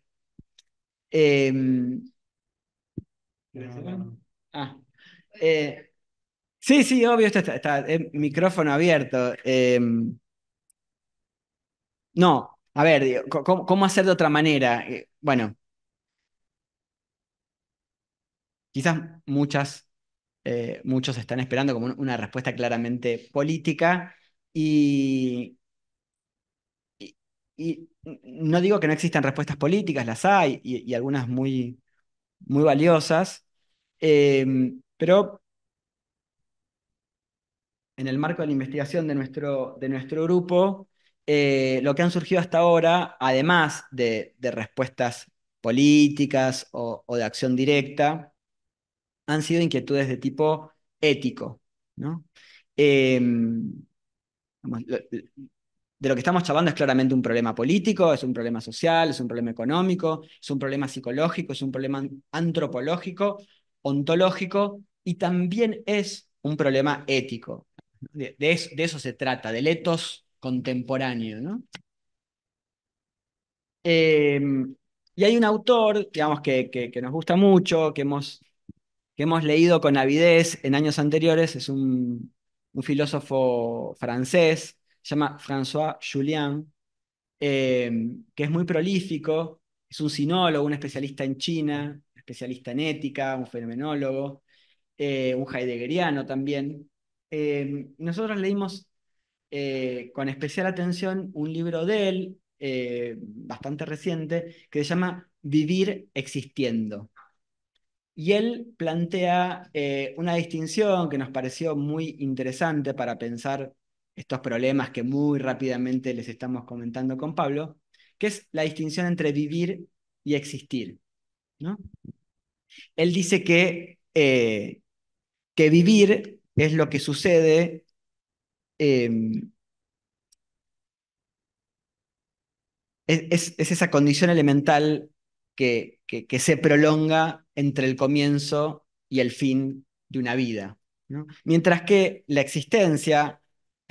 Em, Ah. Eh, sí, sí, obvio, está, está eh, micrófono abierto. Em, no, a ver, ¿cómo, hacer de otra manera? Eh, bueno, quizás muchas, muchos están esperando como una respuesta claramente política y, y, no digo que no existan respuestas políticas, las hay, y, y algunas muy, muy valiosas, em, pero en el marco de la investigación de nuestro, de nuestro grupo, eh, lo que han surgido hasta ahora, además de, respuestas políticas o, de acción directa, han sido inquietudes de tipo ético. ¿no? Em, de lo que estamos charlando es claramente un problema político, es un problema social, es un problema económico, es un problema psicológico, es un problema antropológico, ontológico y también es un problema ético. De, eso, se trata, del etos contemporáneo. ¿no? Em, y hay un autor, digamos, que, nos gusta mucho, que hemos, que hemos, leído con avidez en años anteriores, es un filósofo francés, se llama François Julien, em, que es muy prolífico, es un sinólogo, un especialista en China, especialista en ética, un fenomenólogo, eh, un heideggeriano también. Em, nosotros leímos eh, con especial atención un libro de él, eh, bastante reciente, que se llama Vivir existiendo. Y él plantea una distinción que nos pareció muy interesante para pensar estos problemas que muy rápidamente les estamos comentando con Pablo, que es la distinción entre vivir y existir. ¿no? Él dice que, eh, que vivir es lo que sucede em, es, esa condición elemental que, que, se prolonga entre el comienzo y el fin de una vida. Mientras que la existencia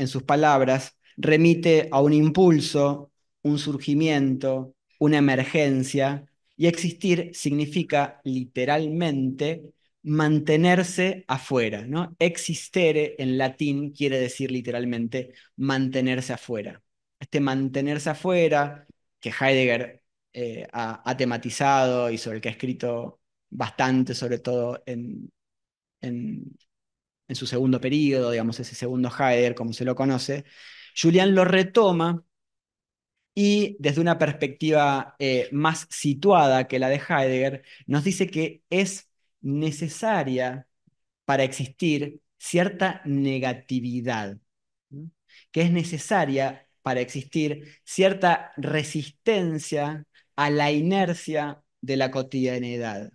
en sus palabras, remite a un impulso, un surgimiento, una emergencia, y existir significa literalmente mantenerse afuera, ¿no? Existere en latín quiere decir literalmente mantenerse afuera. Este mantenerse afuera que Heidegger eh, ha, tematizado y sobre el que ha escrito bastante, sobre todo en en su segundo periodo, digamos, ese segundo Heidegger, como se lo conoce, Julián lo retoma y desde una perspectiva eh, más situada que la de Heidegger, nos dice que es necesaria para existir cierta negatividad, que es necesaria para existir cierta resistencia a la inercia de la cotidianidad.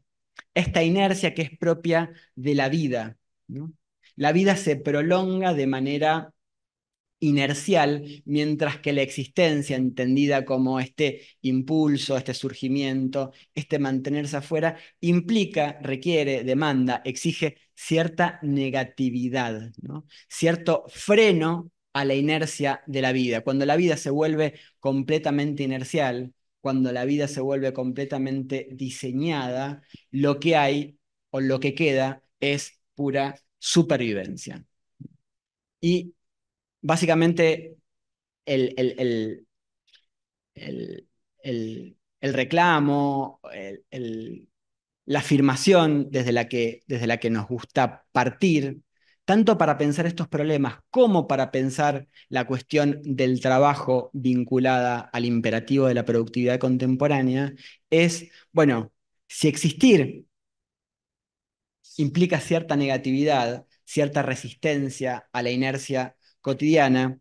Esta inercia que es propia de la vida, ¿no? La vida se prolonga de manera inercial, mientras que la existencia, entendida como este impulso, este surgimiento, este mantenerse afuera, implica, requiere, demanda, exige cierta negatividad, cierto freno a la inercia de la vida. Cuando la vida se vuelve completamente inercial, cuando la vida se vuelve completamente diseñada, lo que hay o lo que queda es pura supervivencia. Y básicamente el, reclamo, la afirmación desde la, que, desde la que nos gusta partir, tanto para pensar estos problemas como para pensar la cuestión del trabajo vinculada al imperativo de la productividad contemporánea, es, bueno, si existir implica cierta negatividad, cierta resistencia a la inercia cotidiana.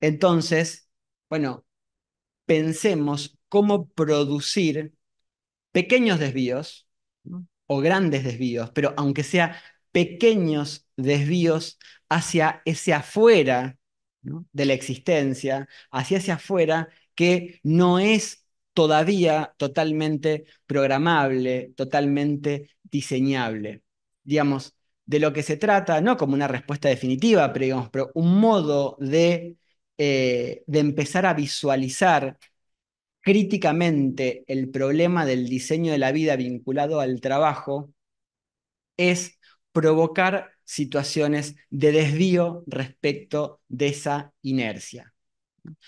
Entonces, bueno, pensemos cómo producir pequeños desvíos o grandes desvíos, pero aunque sea pequeños desvíos hacia ese afuera de la existencia, hacia ese afuera que no es todavía totalmente programable, totalmente diseñable. Digamos, de lo que se trata, no como una respuesta definitiva, pero, un modo de, eh, de empezar a visualizar críticamente el problema del diseño de la vida vinculado al trabajo es provocar situaciones de desvío respecto de esa inercia.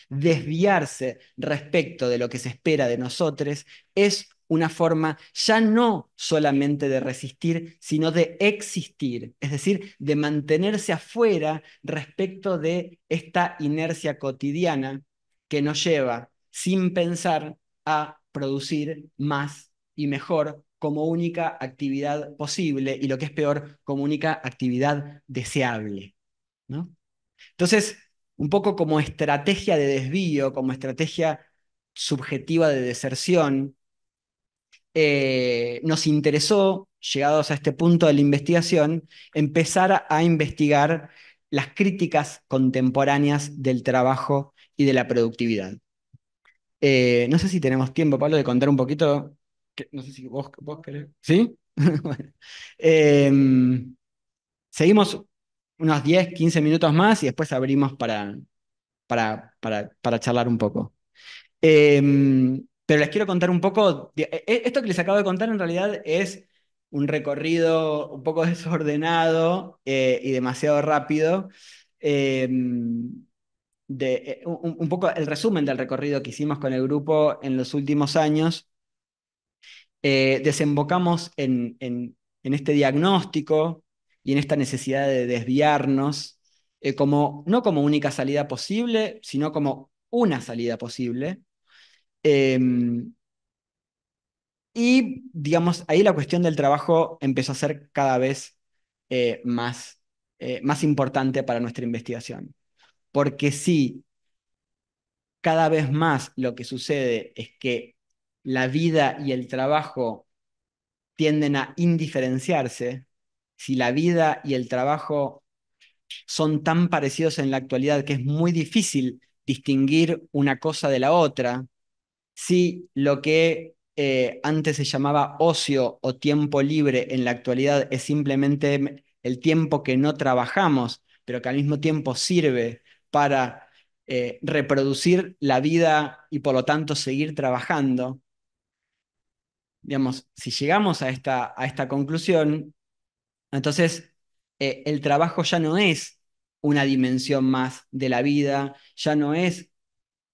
Desviarse respecto de lo que se espera de nosotros es una forma ya no solamente de resistir, sino de existir, es decir, de mantenerse afuera respecto de esta inercia cotidiana que nos lleva, sin pensar, a producir más y mejor como única actividad posible y lo que es peor, como única actividad deseable. ¿no? Entonces, un poco como estrategia de desvío, como estrategia subjetiva de deserción, eh, nos interesó, llegados a este punto de la investigación, empezar a investigar las críticas contemporáneas del trabajo y de la productividad. Eh, no sé si tenemos tiempo, Pablo, de contar un poquito. no sé si vos, querés. ¿Sí? *laughs* Em, seguimos unos 10, 15 minutos más y después abrimos para, para, para, charlar un poco. Em, pero les quiero contar un poco, e, e, esto que les acabo de contar en realidad es un recorrido un poco *laughs* desordenado eh, y demasiado rápido. Em, de, e, un, poco el resumen del recorrido que hicimos con el grupo en los últimos años. Eh, desembocamos en, en este diagnóstico y en esta necesidad de desviarnos, eh, como, no como única salida posible, sino como una salida posible. Em, y, digamos, ahí la cuestión del trabajo empezó a ser cada vez eh, más, eh, más importante para nuestra investigación. Porque sí, cada vez más lo que sucede es que la vida y el trabajo tienden a indiferenciarse, si la vida y el trabajo son tan parecidos en la actualidad que es muy difícil distinguir una cosa de la otra, si lo que eh, antes se llamaba ocio o tiempo libre en la actualidad es simplemente el tiempo que no trabajamos, pero que al mismo tiempo sirve para eh, reproducir la vida y por lo tanto seguir trabajando, digamos, si llegamos a esta, a esta conclusión, entonces, eh, el trabajo ya no es una dimensión más de la vida, ya no es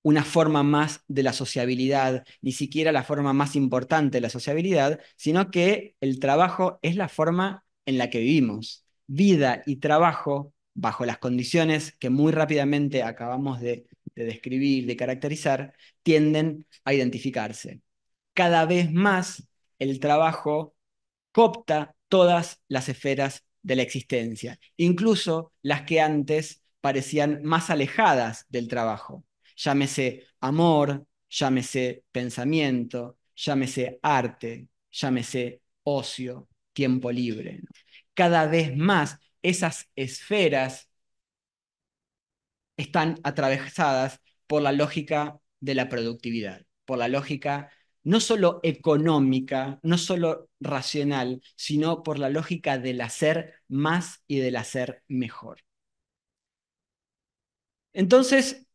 una forma más de la sociabilidad, ni siquiera la forma más importante de la sociabilidad, sino que el trabajo es la forma en la que vivimos. Vida y trabajo, bajo las condiciones que muy rápidamente acabamos de, de describir, de caracterizar, tienden a identificarse. Cada vez más el trabajo copta todas las esferas de la existencia, incluso las que antes parecían más alejadas del trabajo. Llámese amor, llámese pensamiento, llámese arte, llámese ocio, tiempo libre. Cada vez más esas esferas están atravesadas por la lógica de la productividad, por la lógica no solo económica, no solo racional, sino por la lógica del hacer más y del hacer mejor. Entonces,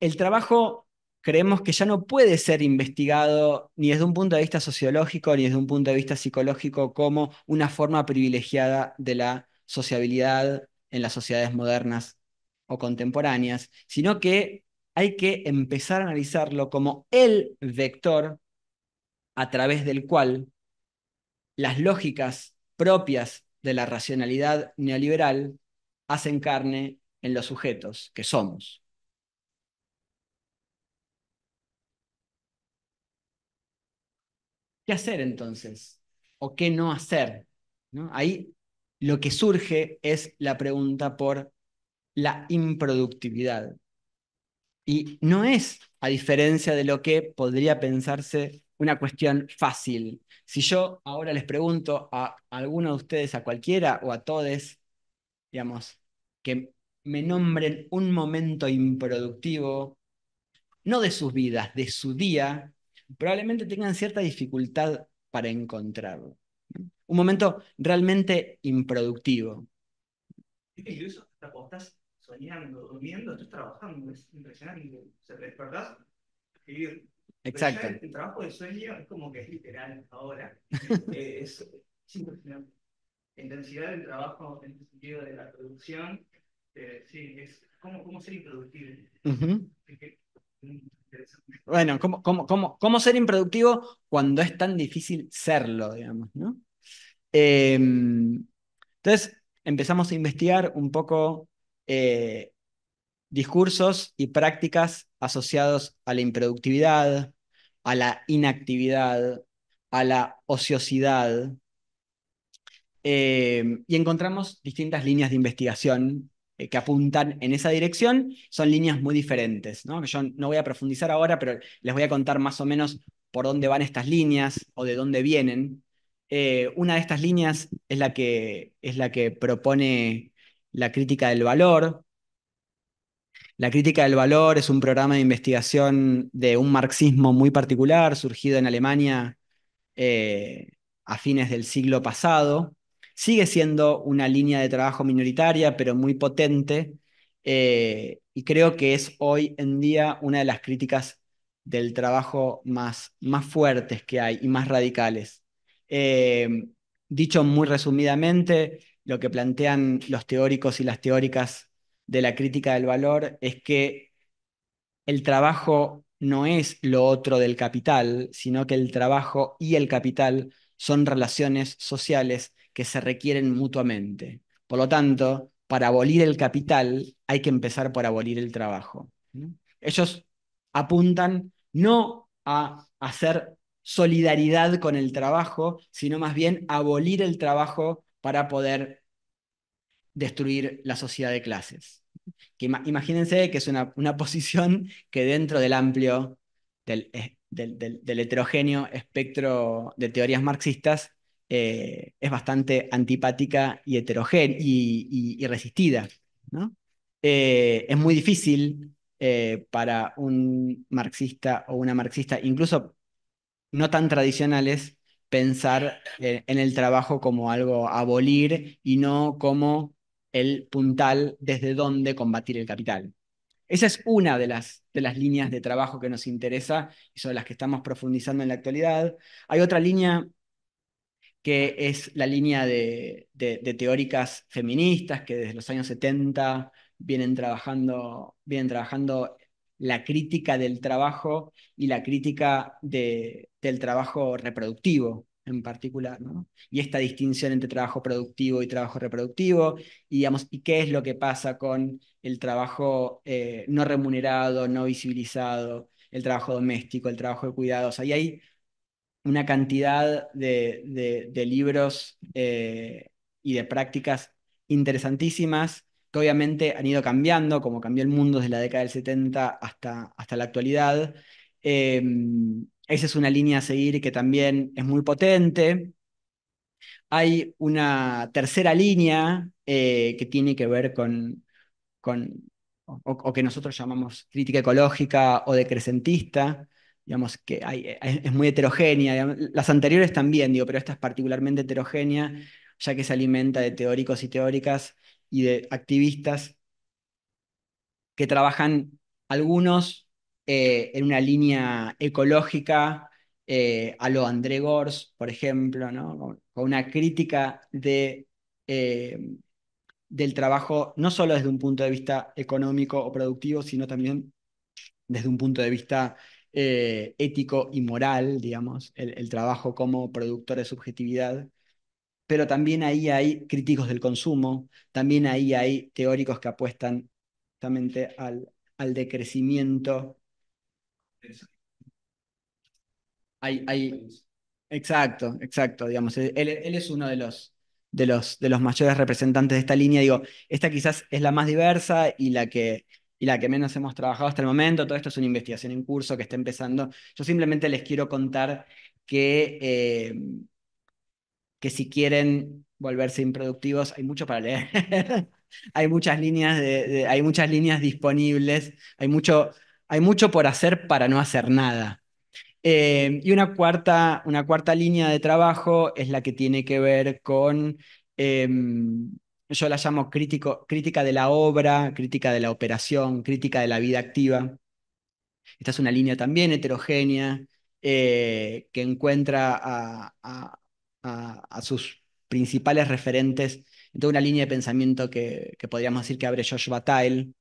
el trabajo creemos que ya no puede ser investigado ni desde un punto de vista sociológico ni desde un punto de vista psicológico como una forma privilegiada de la sociabilidad en las sociedades modernas o contemporáneas, sino que hay que empezar a analizarlo como el vector a través del cual las lógicas propias de la racionalidad neoliberal hacen carne en los sujetos que somos. ¿Qué hacer entonces? ¿O qué no hacer? Ahí lo que surge es la pregunta por la improductividad. Y no es, a diferencia de lo que podría pensarse, una cuestión fácil. Si yo ahora les pregunto a alguno de ustedes, a cualquiera o a todos, digamos, que me nombren un momento improductivo, no de sus vidas, de su día, probablemente tengan cierta dificultad para encontrarlo. Un momento realmente improductivo. Incluso soñando, durmiendo, tú trabajando, es impresionante. Se despertás, escribir. Exacto. El, trabajo de sueño es como que es literal ahora. *laughs* Eh, es, impresionante. intensidad del trabajo en el sentido de la producción, eh, sí, es cómo, cómo ser improductible. bueno, ¿cómo, cómo, cómo, ¿cómo ser improductivo cuando es tan difícil serlo, digamos, ¿no? Em, entonces, empezamos a investigar un poco eh, discursos y prácticas asociados a la improductividad, a la inactividad, a la ociosidad. Eh, y encontramos distintas líneas de investigación eh, que apuntan en esa dirección. Son líneas muy diferentes, ¿no? Yo no voy a profundizar ahora, pero les voy a contar más o menos por dónde van estas líneas o de dónde vienen. una de estas líneas es la que, es la que propone la crítica del valor. La crítica del valor es un programa de investigación de un marxismo muy particular, surgido en Alemania eh, a fines del siglo pasado. Sigue siendo una línea de trabajo minoritaria, pero muy potente, eh, y creo que es hoy en día una de las críticas del trabajo más, más fuertes que hay y más radicales. Eh, dicho muy resumidamente, lo que plantean los teóricos y las teóricas de la crítica del valor es que el trabajo no es lo otro del capital, sino que el trabajo y el capital son relaciones sociales que se requieren mutuamente. Por lo tanto, para abolir el capital hay que empezar por abolir el trabajo. Ellos apuntan no a hacer solidaridad con el trabajo, sino más bien abolir el trabajo para poder destruir la sociedad de clases. Que imagínense que es una, *laughs* posición que dentro del amplio, del, eh, heterogéneo espectro de teorías marxistas, eh, es bastante antipática y heterogénea y, resistida. ¿no? Eh, es muy difícil para un marxista o una marxista, incluso no tan tradicionales, pensar en el trabajo como algo a abolir y no como el puntal desde donde combatir el capital. Esa es una de las, de las líneas de trabajo que nos interesa y sobre las que estamos profundizando en la actualidad. Hay otra línea que es la línea de, teóricas feministas que desde los años 70 vienen trabajando, vienen trabajando la crítica del trabajo y la crítica del trabajo reproductivo en particular, Y esta distinción entre trabajo productivo y trabajo reproductivo, y, digamos, y qué es lo que pasa con el trabajo eh, no remunerado, no visibilizado, el trabajo doméstico, el trabajo de cuidados. Ahí hay una cantidad de, libros eh, y de prácticas interesantísimas que obviamente han ido cambiando, como cambió el mundo desde la década del 70 hasta, hasta la actualidad. Em, esa es una línea a seguir que también es muy potente. Hay una tercera línea eh, que tiene que ver con, con o, que nosotros llamamos crítica ecológica o decrecentista, digamos que es, muy heterogénea, las anteriores también, digo, pero esta es particularmente heterogénea, ya que se alimenta de teóricos y teóricas y de activistas que trabajan algunos eh, en una línea ecológica, eh, a lo André Gors, por ejemplo, ¿no? con, una crítica de, eh, del trabajo, no solo desde un punto de vista económico o productivo, sino también desde un punto de vista ético y moral, digamos, el, trabajo como productor de subjetividad pero también ahí hay críticos del consumo, también ahí hay teóricos que apuestan justamente al, al decrecimiento. Hay, exacto, exacto, digamos, él, es uno de los, de los, de los mayores representantes de esta línea. Digo, esta quizás es la más diversa y la que, y la que menos hemos trabajado hasta el momento. Todo esto es una investigación en curso que está empezando. Yo simplemente les quiero contar que eh, que si quieren volverse improductivos, hay mucho para leer. *laughs* hay, muchas líneas hay muchas líneas disponibles, hay mucho, hay mucho por hacer para no hacer nada. Eh, y una cuarta, una cuarta línea de trabajo es la que tiene que ver con, em, yo la llamo crítico, crítica de la obra, crítica de la operación, crítica de la vida activa. Esta es una línea también heterogénea eh, que encuentra a a, sus principales referentes en toda una línea de pensamiento que, podríamos decir que abre Josh Bataille,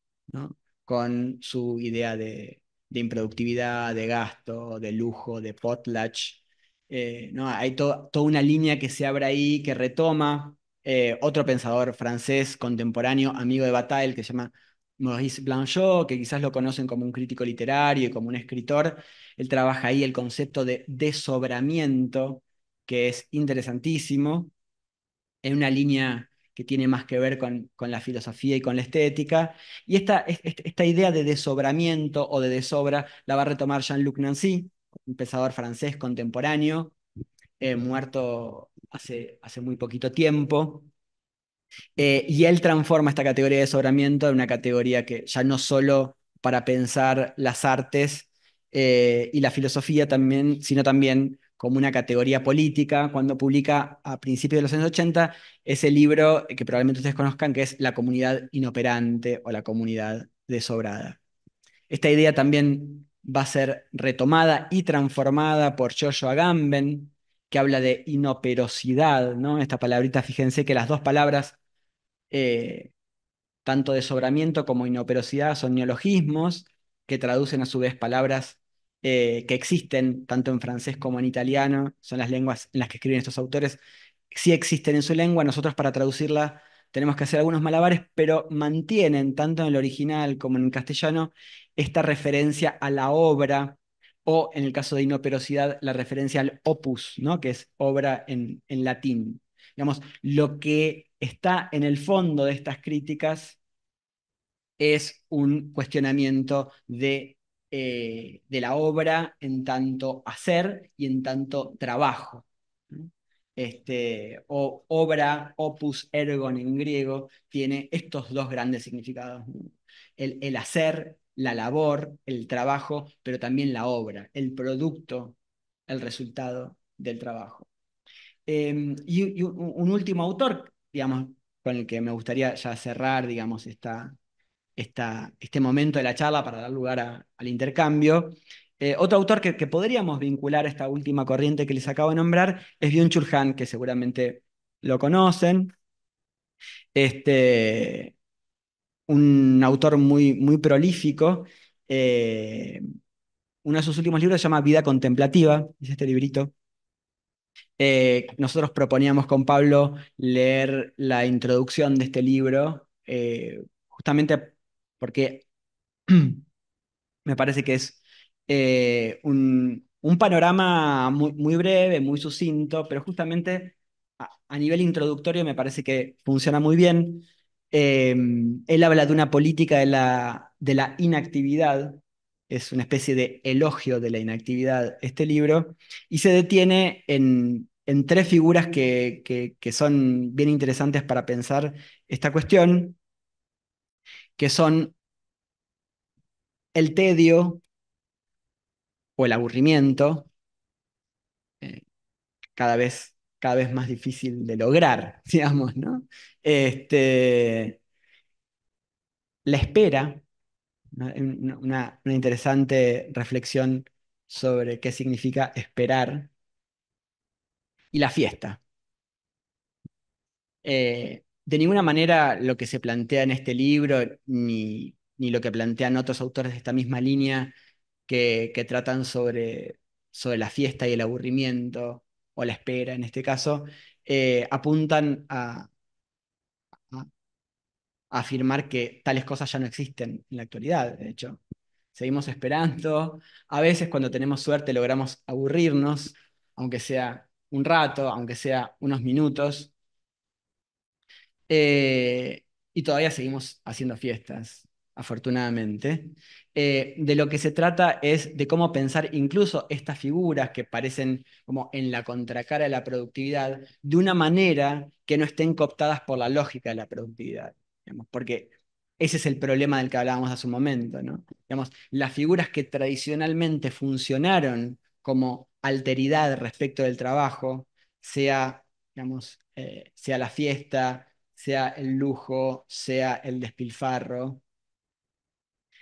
con su idea de, improductividad, de gasto, de lujo, de potlatch. Eh, Hay toda una línea que se abre ahí, que retoma eh, otro pensador francés contemporáneo, amigo de Bataille, que se llama Maurice Blanchot, que quizás lo conocen como un crítico literario y como un escritor. Él trabaja ahí el concepto de desobramiento, que es interesantísimo, en una línea que tiene más que ver con, con la filosofía y con la estética. Y esta, esta idea de desobramiento o de desobra la va a retomar Jean-Luc Nancy, un pensador francés contemporáneo, eh, muerto hace, hace muy poquito tiempo. Eh, y él transforma esta categoría de desobramiento en una categoría que ya no solo para pensar las artes eh, y la filosofía también, sino también como una categoría política, cuando publica a principios de los años 80 ese libro que probablemente ustedes conozcan, que es La comunidad inoperante o la comunidad desobrada. Esta idea también va a ser retomada y transformada por Giorgio Agamben, que habla de inoperosidad, ¿no? Esta palabrita, fíjense que las dos palabras, eh, tanto desobramiento como inoperosidad, son neologismos que traducen a su vez palabras eh, que existen tanto en francés como en italiano, son las lenguas en las que escriben estos autores, sí existen en su lengua, nosotros para traducirla tenemos que hacer algunos malabares, pero mantienen tanto en el original como en el castellano esta referencia a la obra o en el caso de inoperosidad, la referencia al opus, ¿no? que es obra en, en latín. Digamos, lo que está en el fondo de estas críticas es un cuestionamiento de eh, de la obra en tanto hacer y en tanto trabajo. Este, o obra, opus, ergon en griego, tiene estos dos grandes significados. El, el hacer, la labor, el trabajo, pero también la obra, el producto, el resultado del trabajo. Em, y, un, último autor, digamos, con el que me gustaría ya cerrar, digamos, esta, este momento de la charla para dar lugar al intercambio. Eh, otro autor que, podríamos vincular a esta última corriente que les acabo de nombrar es Byung-Chul que seguramente lo conocen. Este, un autor muy, muy prolífico. Eh, uno de sus últimos libros se llama Vida Contemplativa, es este librito. Eh, nosotros proponíamos con Pablo leer la introducción de este libro, justamente porque *clears throat* me parece que es eh, un, panorama muy, breve, muy sucinto, pero justamente a, nivel introductorio me parece que funciona muy bien. Em, él habla de una política de la, inactividad, es una especie de elogio de la inactividad este libro, y se detiene en, tres figuras que son bien interesantes para pensar esta cuestión, que son el tedio o el aburrimiento, eh, cada, vez, cada vez más difícil de lograr, *laughs* digamos, ¿no? Este, la espera, una, interesante reflexión sobre qué significa esperar, y la fiesta. Eh, de ninguna manera lo que se plantea en este libro, ni, lo que plantean otros autores de esta misma línea que, tratan sobre, sobre la fiesta y el aburrimiento, o la espera en este caso, eh, apuntan a, afirmar que tales cosas ya no existen en la actualidad, de hecho. Seguimos esperando. A veces cuando tenemos suerte logramos aburrirnos, aunque sea un rato, aunque sea unos minutos, eh, y todavía seguimos haciendo fiestas, afortunadamente. Eh, de lo que se trata es de cómo pensar incluso estas figuras que parecen como en la contracara de la productividad, de una manera que no estén cooptadas por la lógica de la productividad. Digamos, porque ese es el problema del que hablábamos hace un momento. ¿no? Digamos, las figuras que tradicionalmente funcionaron como alteridad respecto del trabajo, sea, digamos, eh, sea la fiesta, sea el lujo, sea el despilfarro,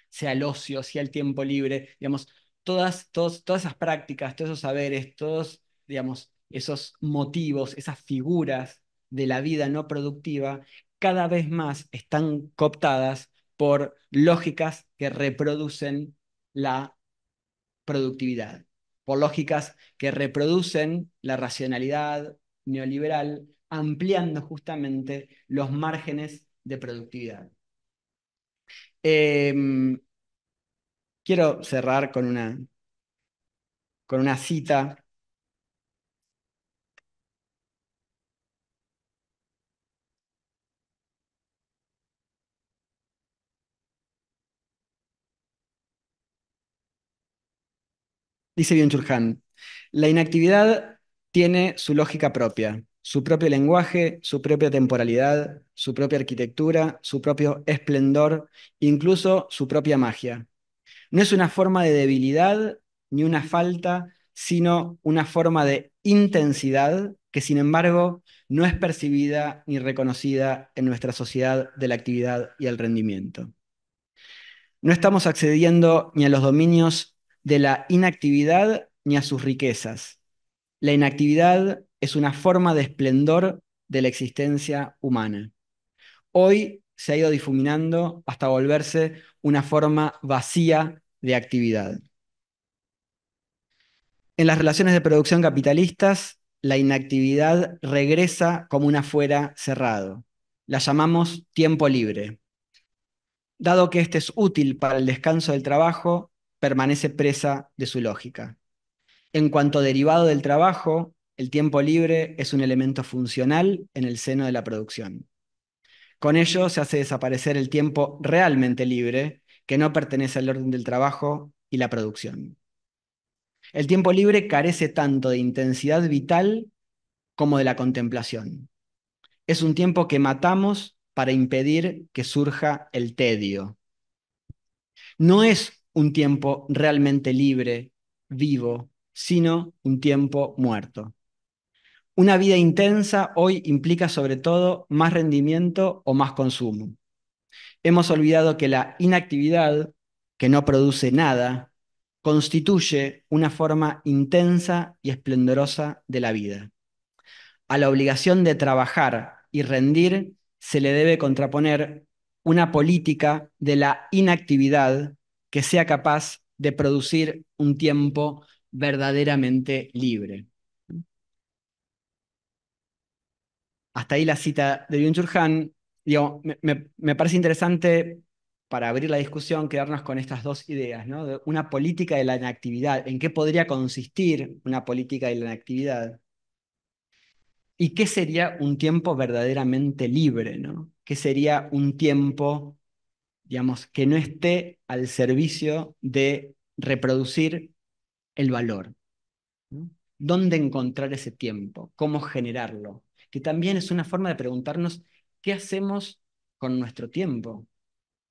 sea el ocio, sea el tiempo libre, digamos, todas, todas esas prácticas, todos esos saberes, todos, digamos, esos motivos, esas figuras de la vida no productiva, cada vez más están cooptadas por lógicas que reproducen la productividad, por lógicas que reproducen la racionalidad neoliberal, ampliando justamente los márgenes de productividad. Em, quiero cerrar con una, con una cita. Dice bien Churjan la inactividad tiene su lógica propia su propio lenguaje, su propia temporalidad, su propia arquitectura, su propio esplendor, incluso su propia magia. No es una forma de debilidad ni una falta, sino una forma de intensidad que sin embargo no es percibida ni reconocida en nuestra sociedad de la actividad y el rendimiento. No estamos accediendo ni a los dominios de la inactividad ni a sus riquezas. La inactividad es una forma de esplendor de la existencia humana. Hoy se ha ido difuminando hasta volverse una forma vacía de actividad. En las relaciones de producción capitalistas, la inactividad regresa como un afuera cerrado. La llamamos tiempo libre. Dado que este es útil para el descanso del trabajo, permanece presa de su lógica. En cuanto derivado del trabajo, el tiempo libre es un elemento funcional en el seno de la producción. Con ello se hace desaparecer el tiempo realmente libre, que no pertenece al orden del trabajo y la producción. El tiempo libre carece tanto de intensidad vital como de la contemplación. Es un tiempo que matamos para impedir que surja el tedio. No es un tiempo realmente libre, vivo, sino un tiempo muerto. Una vida intensa hoy implica sobre todo más rendimiento o más consumo. Hemos olvidado que la inactividad, que no produce nada, constituye una forma intensa y esplendorosa de la vida. A la obligación de trabajar y rendir se le debe contraponer una política de la inactividad que sea capaz de producir un tiempo verdaderamente libre. Hasta ahí la cita de Björn me, parece interesante para abrir la discusión quedarnos con estas dos ideas, una política de la inactividad, ¿en qué podría consistir una política de la inactividad? ¿Y qué sería un tiempo verdaderamente libre, ¿no? ¿Qué sería un tiempo, digamos, que no esté al servicio de reproducir el valor? ¿Dónde encontrar ese tiempo? ¿Cómo generarlo? que también es una forma de preguntarnos qué hacemos con nuestro tiempo,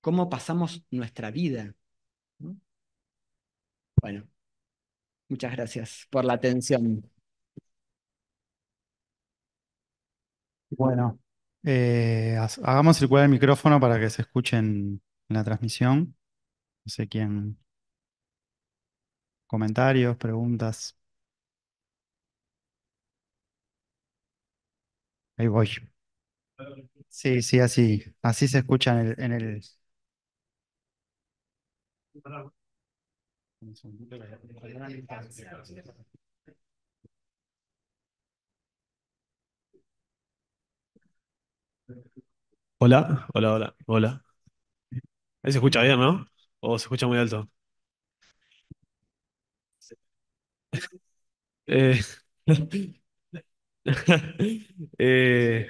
cómo pasamos nuestra vida. Bueno, muchas gracias por la atención. Bueno, eh, hagamos circular el micrófono para que se escuchen en la transmisión. No sé quién. Comentarios, preguntas. Ahí voy. Sí, sí, así, así se escucha en el, en Hola, hola, hola, hola. Ahí se escucha bien, ¿no? O oh, se escucha muy alto. Eh, *laughs* *laughs* Eh,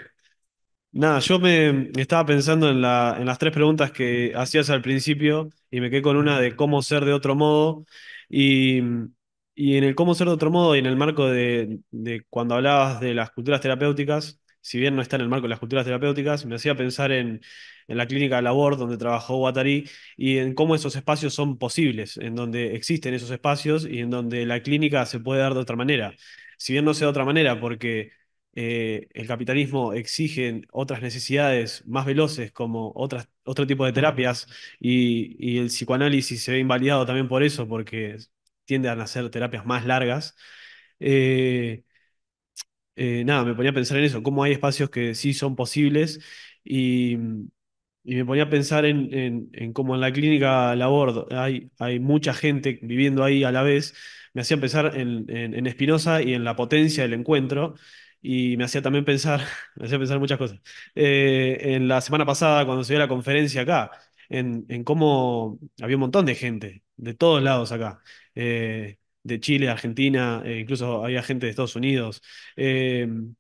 nada, yo me estaba pensando en las tres preguntas que hacías al principio y me quedé con una de cómo ser de otro modo y, en el cómo ser de otro modo y en el marco de, cuando hablabas de las culturas terapéuticas, si bien no está en el marco de las culturas terapéuticas, me hacía pensar en, la clínica de labor donde trabajó Guattari y en cómo esos espacios son posibles, en donde existen esos espacios y en donde la clínica se puede dar de otra manera si bien no sea de otra manera, porque eh, el capitalismo exige otras necesidades más veloces, como otras, otro tipo de terapias, y, el psicoanálisis se ve invalidado también por eso, porque tiende a nacer terapias más largas. Eh, eh, nada, me ponía a pensar en eso, cómo hay espacios que sí son posibles y, me ponía a pensar en, cómo en la clínica labor hay, hay mucha gente viviendo ahí a la vez me hacía pensar en Espinosa y en la potencia del encuentro y me hacía también pensar, *laughs* me hacía pensar muchas cosas. Eh, en la semana pasada, cuando se dio la conferencia acá, en, cómo había un montón de gente de todos lados acá, eh, de Chile, Argentina, e incluso había gente de Estados Unidos. Em,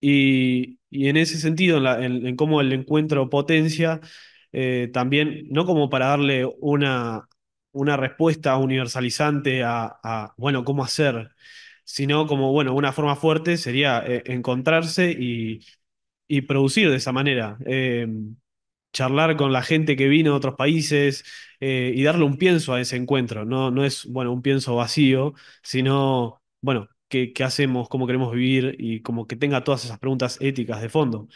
y, en ese sentido, en, en cómo el encuentro potencia, eh, también, no como para darle una una respuesta universalizante a, bueno, cómo hacer, sino como, bueno, una forma fuerte sería eh, encontrarse y, producir de esa manera. Em, charlar con la gente que vino de otros países eh, y darle un pienso a ese encuentro. No, no es, bueno, un pienso vacío, sino, bueno, qué, hacemos, cómo queremos vivir y como que tenga todas esas preguntas éticas de fondo.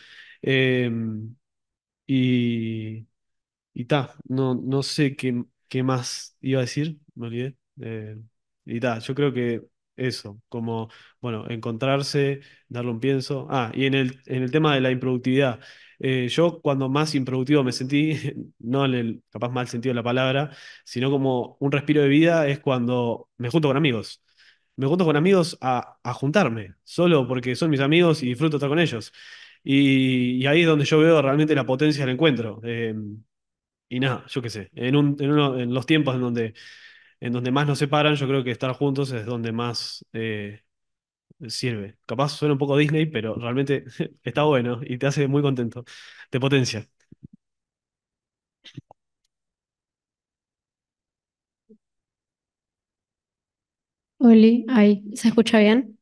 Em, y y ta, no, no sé qué, ¿Qué más iba a decir? Me olvidé. Eh, y tal, yo creo que eso, como, bueno, encontrarse, darle un pienso. Ah, y en el, en el tema de la improductividad. Eh, yo cuando más improductivo me sentí, *laughs* no en el capaz mal sentido de la palabra, sino como un respiro de vida es cuando me junto con amigos. Me junto con amigos a, juntarme, solo porque son mis amigos y disfruto estar con ellos. Y, ahí es donde yo veo realmente la potencia del encuentro. Em, y nada, yo qué sé, en, un, en, los tiempos en donde, en donde más nos separan, yo creo que estar juntos es donde más eh, sirve. Capaz suena un poco Disney, pero realmente *laughs* está bueno y te hace muy contento, te potencia. Oli, ahí, ¿se escucha bien?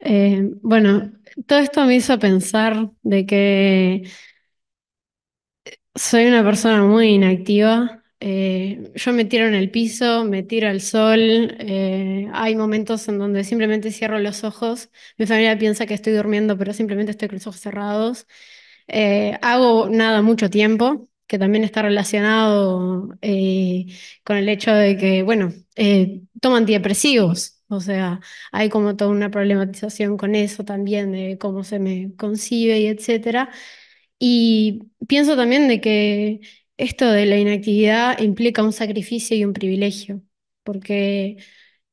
Eh, bueno, todo esto me hizo pensar de que soy una persona muy inactiva. Eh, yo me tiro en el piso, me tiro al sol. Eh, hay momentos en donde simplemente cierro los ojos. Mi familia piensa que estoy durmiendo, pero simplemente estoy con los ojos cerrados. Eh, hago nada mucho tiempo, que también está relacionado con el hecho de que, bueno, eh, tomo antidepresivos. O sea, hay como toda una problematización con eso también, de cómo se me concibe y etcétera. Y pienso también de que esto de la inactividad implica un sacrificio y un privilegio, porque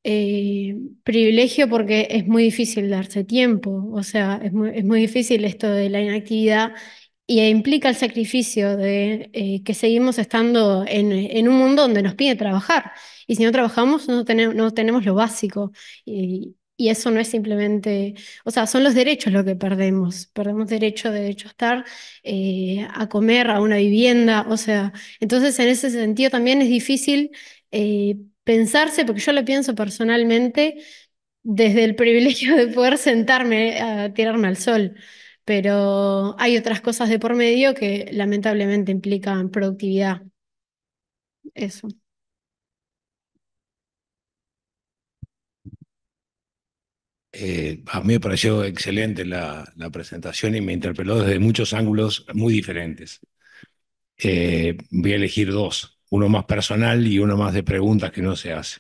eh, privilegio porque es muy difícil darse tiempo, o sea, es muy, difícil esto de la inactividad y eh, implica el sacrificio de eh, que seguimos estando en, un mundo donde nos pide trabajar. Y si no trabajamos, no, no tenemos lo básico. Y eso no es simplemente, o sea, son los derechos lo que perdemos. Perdemos derecho, derecho a estar, eh, a comer, a una vivienda, o sea, entonces en ese sentido también es difícil eh, pensarse, porque yo lo pienso personalmente desde el *laughs* privilegio de poder sentarme a tirarme al sol, pero hay otras cosas de por medio que lamentablemente implican productividad. Eso. Eh, a mí me pareció excelente la, presentación y me interpeló desde muchos ángulos muy diferentes. Eh, voy a elegir dos, uno más personal y uno más de preguntas que no se hace.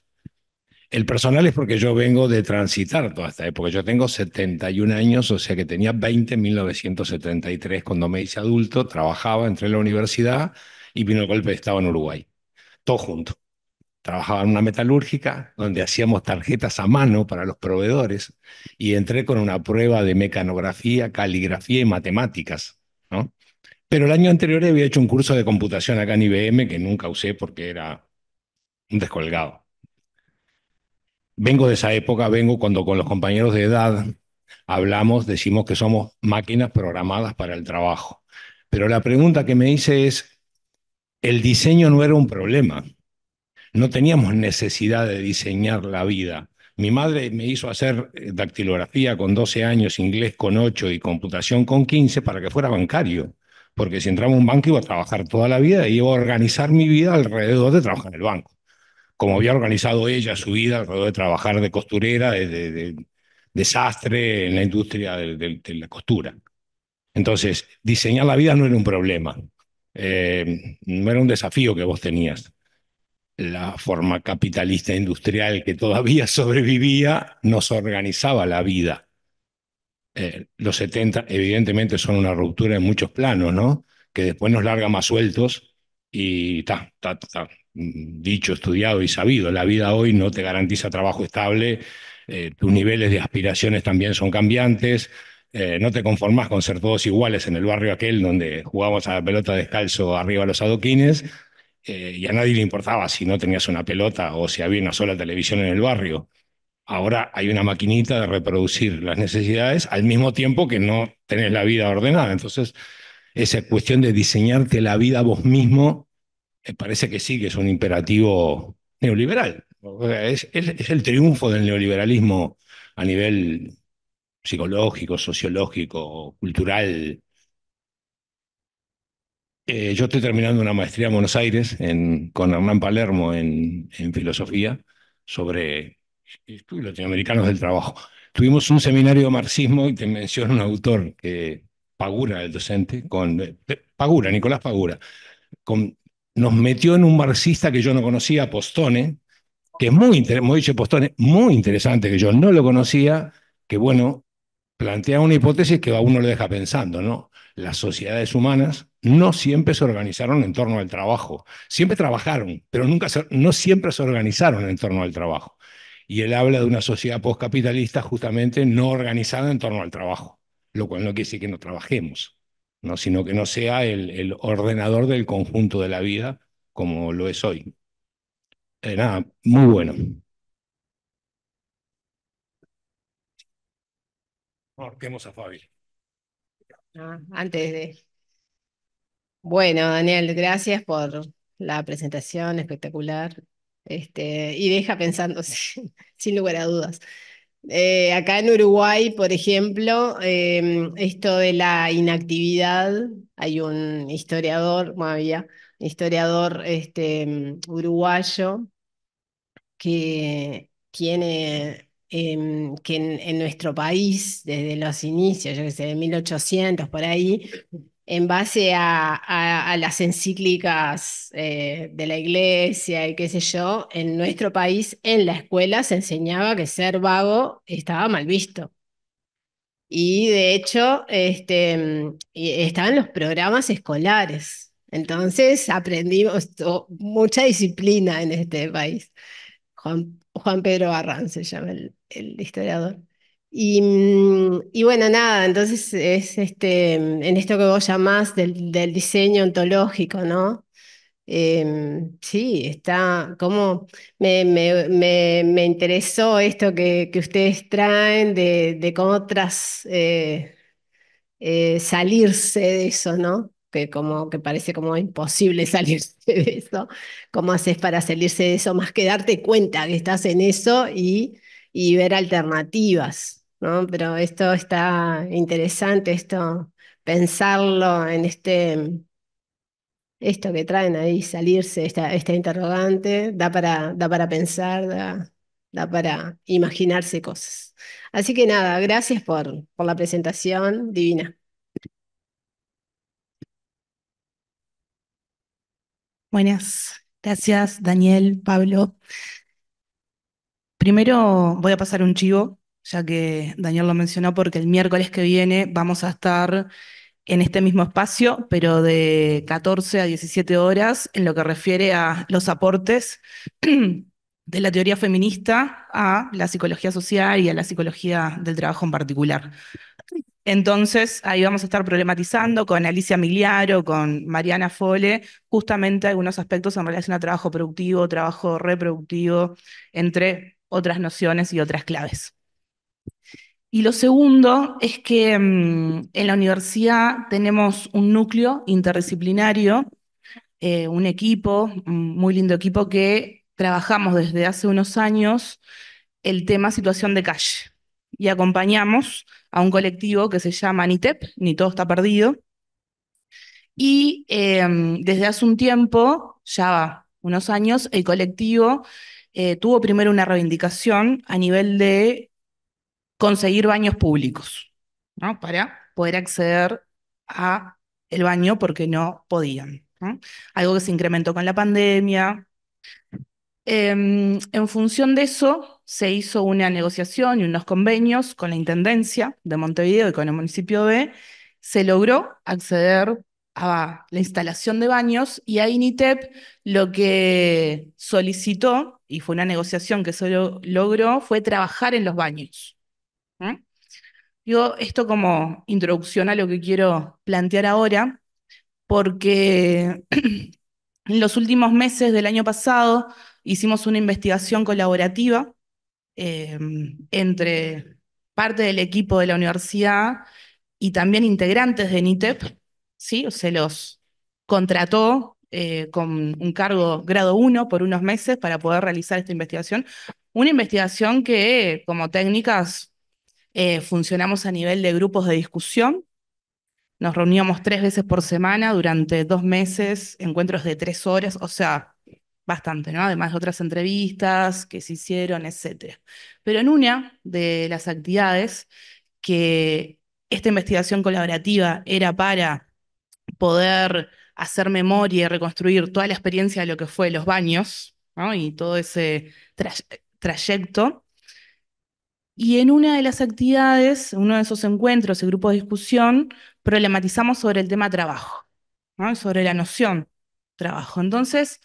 El personal es porque yo vengo de transitar toda esta época. Yo tengo 71 años, o sea que tenía 20 en 1973 cuando me hice adulto, trabajaba, entré la universidad y vino el golpe Estaba en Uruguay. Todo junto trabajaba en una metalúrgica donde hacíamos tarjetas a mano para los proveedores y entré con una prueba de mecanografía, caligrafía y matemáticas, ¿no? Pero el año anterior había hecho un curso de computación acá en IBM que nunca usé porque era un descolgado. Vengo de esa época, vengo cuando con los compañeros de edad hablamos, decimos que somos máquinas programadas para el trabajo. Pero la pregunta que me hice es, el diseño no era un problema, no teníamos necesidad de diseñar la vida. Mi madre me hizo hacer eh, dactilografía con 12 años, inglés con 8 y computación con 15 para que fuera bancario. Porque si entraba en un banco iba a trabajar toda la vida y iba a organizar mi vida alrededor de trabajar en el banco. Como había organizado ella su vida alrededor de trabajar de costurera, de, desastre en la industria de, la costura. Entonces, diseñar la vida no era un problema, eh, no era un desafío que vos tenías la forma capitalista industrial que todavía *laughs* sobrevivía nos organizaba la vida. Eh, los 70 evidentemente son una ruptura en muchos planos, ¿no? Que después nos larga más sueltos y está, mm, dicho, estudiado y sabido. La vida hoy no te garantiza trabajo estable, eh, tus niveles de aspiraciones también son cambiantes, eh, no te conformás con ser todos iguales en el barrio aquel donde jugábamos a la pelota descalzo arriba los adoquines eh, y a nadie le importaba si no tenías una pelota o si había una sola televisión en el barrio. Ahora hay una maquinita de reproducir las necesidades al mismo tiempo que no tenés la vida ordenada. Entonces, esa cuestión de diseñarte la vida vos mismo, eh, parece que sí, que es un imperativo neoliberal. es el triunfo del neoliberalismo a nivel psicológico, sociológico, cultural, eh, yo estoy terminando una maestría en Buenos Aires con Hernán Palermo en, filosofía sobre estudios latinoamericanos del trabajo. Tuvimos un seminario de marxismo y te menciono un autor, que Pagura, el docente, con eh, eh, Pagura, Nicolás Pagura, con, nos metió en un marxista que yo no conocía, Postone, que es muy, Postone, muy interesante, que yo no lo conocía, que bueno, plantea una hipótesis que a uno le deja pensando, ¿no? las sociedades humanas no siempre se organizaron en torno al trabajo. Siempre trabajaron, pero nunca no siempre se organizaron en torno al trabajo. Y él habla de una sociedad postcapitalista justamente no organizada en torno al trabajo, lo cual no quiere decir que no trabajemos, ¿no? sino que no sea el, ordenador del conjunto de la vida como lo es hoy. Eh, nada, muy bueno. a Fabi. Ah, antes de... Bueno, Daniel, gracias por la presentación espectacular. Este, y deja pensando, *laughs* sin lugar a dudas. Eh, acá en Uruguay, por ejemplo, em, esto de la inactividad, hay un historiador, bueno, había historiador este, uruguayo que tiene Em, que en, nuestro país, desde los inicios, yo que sé, de 1800 por ahí, en base a, las encíclicas eh, de la iglesia y qué sé yo, en nuestro país, en la escuela se enseñaba que ser vago estaba mal visto. Y de hecho, este, em, estaban los programas escolares. Entonces aprendimos mucha disciplina en este país. Juan, Juan Pedro Barran se llama el, el historiador. Mm, y, bueno, nada, entonces es este, mm, en esto que vos llamás del, del diseño ontológico, ¿no? Em, sí, está como me, interesó esto que, que, ustedes traen de, de cómo tras eh, eh, salirse de eso, ¿no? Que como que parece como imposible *laughs* salirse de eso. ¿Cómo haces para salirse de eso? Más que darte cuenta que estás en eso y y ver alternativas, ¿no? Pero esto está interesante, esto, pensarlo en este, esto que traen ahí, salirse, esta, esta interrogante, da para, da para pensar, da, para imaginarse cosas. Así que nada, gracias por, por la presentación divina. Buenas, gracias Daniel, Pablo. Primero voy a pasar un chivo, ya que Daniel lo mencionó, porque el miércoles que viene vamos a estar en este mismo espacio, pero de 14 a 17 horas, en lo que refiere a los aportes de la teoría feminista a la psicología social y a la psicología del trabajo en particular. Entonces, ahí vamos a estar problematizando con Alicia Miliaro, con Mariana Fole, justamente algunos aspectos en relación a trabajo productivo, trabajo reproductivo, entre otras nociones y otras claves. Y lo segundo es que mm, en la universidad tenemos un núcleo interdisciplinario, eh, un equipo, muy lindo equipo, que trabajamos desde hace unos años el tema situación de calle y acompañamos a un colectivo que se llama NITEP, Ni Todo Está Perdido. Y em, desde hace un tiempo, ya unos años, el colectivo eh, tuvo primero una reivindicación a nivel de conseguir baños públicos, ¿no? Para poder acceder a el baño porque no podían. Algo que se incrementó con la pandemia. Em, en función de eso, se hizo una negociación y unos convenios con la Intendencia de Montevideo y con el municipio B, se logró acceder a la instalación de baños y a INITEP lo que solicitó y fue una negociación que solo logró, fue trabajar en los baños. yo esto como introducción a lo que quiero plantear ahora, porque *clears throat* en los últimos meses del año pasado hicimos una investigación colaborativa em, entre parte del equipo de la universidad y también integrantes de NITEP, ¿sí? se los contrató eh, con un cargo grado 1 por unos meses para poder realizar esta investigación. Una investigación que como técnicas eh, funcionamos a nivel de grupos de discusión. Nos reuníamos tres veces por semana durante dos meses, encuentros de tres horas, o sea, bastante, ¿no? Además de otras entrevistas que se hicieron, etc. Pero en una de las actividades que esta investigación colaborativa era para poder hacer memoria y reconstruir toda la experiencia de lo que fue los baños y todo ese trayecto. Y en una de las actividades, uno de esos encuentros, el grupo de discusión, problematizamos sobre el tema trabajo, sobre la noción trabajo. Entonces,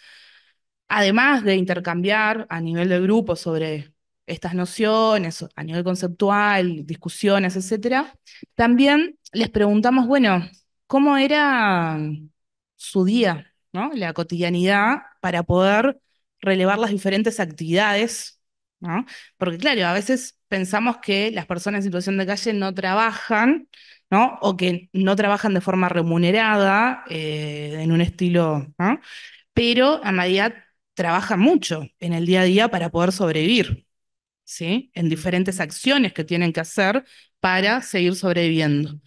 además de intercambiar a nivel de grupo sobre estas nociones, a nivel conceptual, discusiones, etc., también les preguntamos, bueno, ¿cómo era...? su día, ¿no? la cotidianidad, para poder relevar las diferentes actividades. ¿no? Porque claro, a veces pensamos que las personas en situación de calle no trabajan, ¿no? o que no trabajan de forma remunerada, eh, en un estilo, pero a realidad trabajan mucho en el día a día para poder sobrevivir, ¿sí? en diferentes acciones que tienen que hacer para seguir sobreviviendo.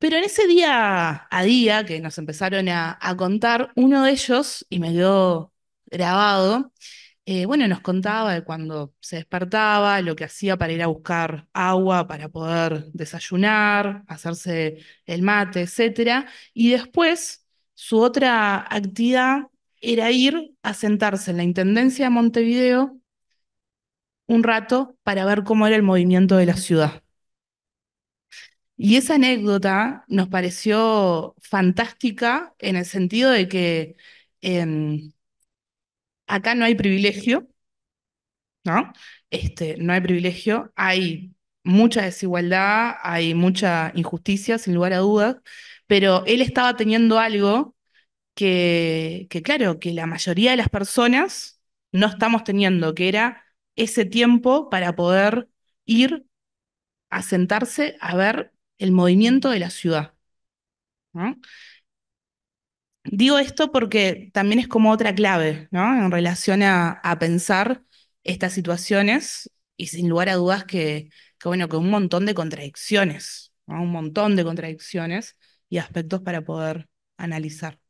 Pero en ese día a día que nos empezaron a, contar, uno de ellos, y me quedó grabado, eh, bueno, nos contaba de cuando se despertaba, lo que hacía para ir a buscar agua, para poder desayunar, hacerse el mate, etc. Y después su otra actividad era ir a sentarse en la Intendencia de Montevideo un rato para ver cómo era el movimiento de la ciudad. Y esa anécdota nos pareció fantástica en el sentido de que em, acá no hay privilegio, ¿no? Este, no hay privilegio, hay mucha desigualdad, hay mucha injusticia, sin lugar a dudas, pero él estaba teniendo algo que, que, claro, que la mayoría de las personas no estamos teniendo, que era ese tiempo para poder ir a sentarse a ver el movimiento de la ciudad. Digo esto porque también es como otra clave ¿no? en relación a, pensar estas situaciones y sin lugar a dudas que, bueno, que un montón de contradicciones, un montón de contradicciones y aspectos para poder analizar.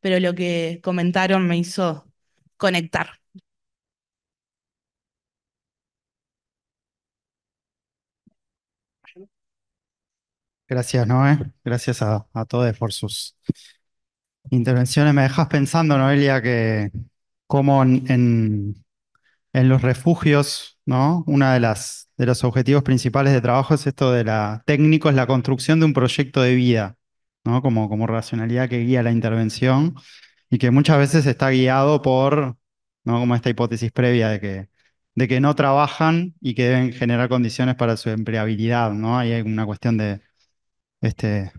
Pero lo que comentaron me hizo conectar. Gracias, Noé. Gracias a, todos por sus intervenciones. Me dejas pensando, Noelia, que como en, los refugios, ¿no? Una de de los objetivos principales de trabajo es esto de la técnico, es la construcción de un proyecto de vida, ¿no? Como, como racionalidad que guía la intervención y que muchas veces está guiado por, ¿no? Como esta hipótesis previa de que de que no trabajan y que deben generar condiciones para su empleabilidad, ¿no? Ahí hay una cuestión de, este,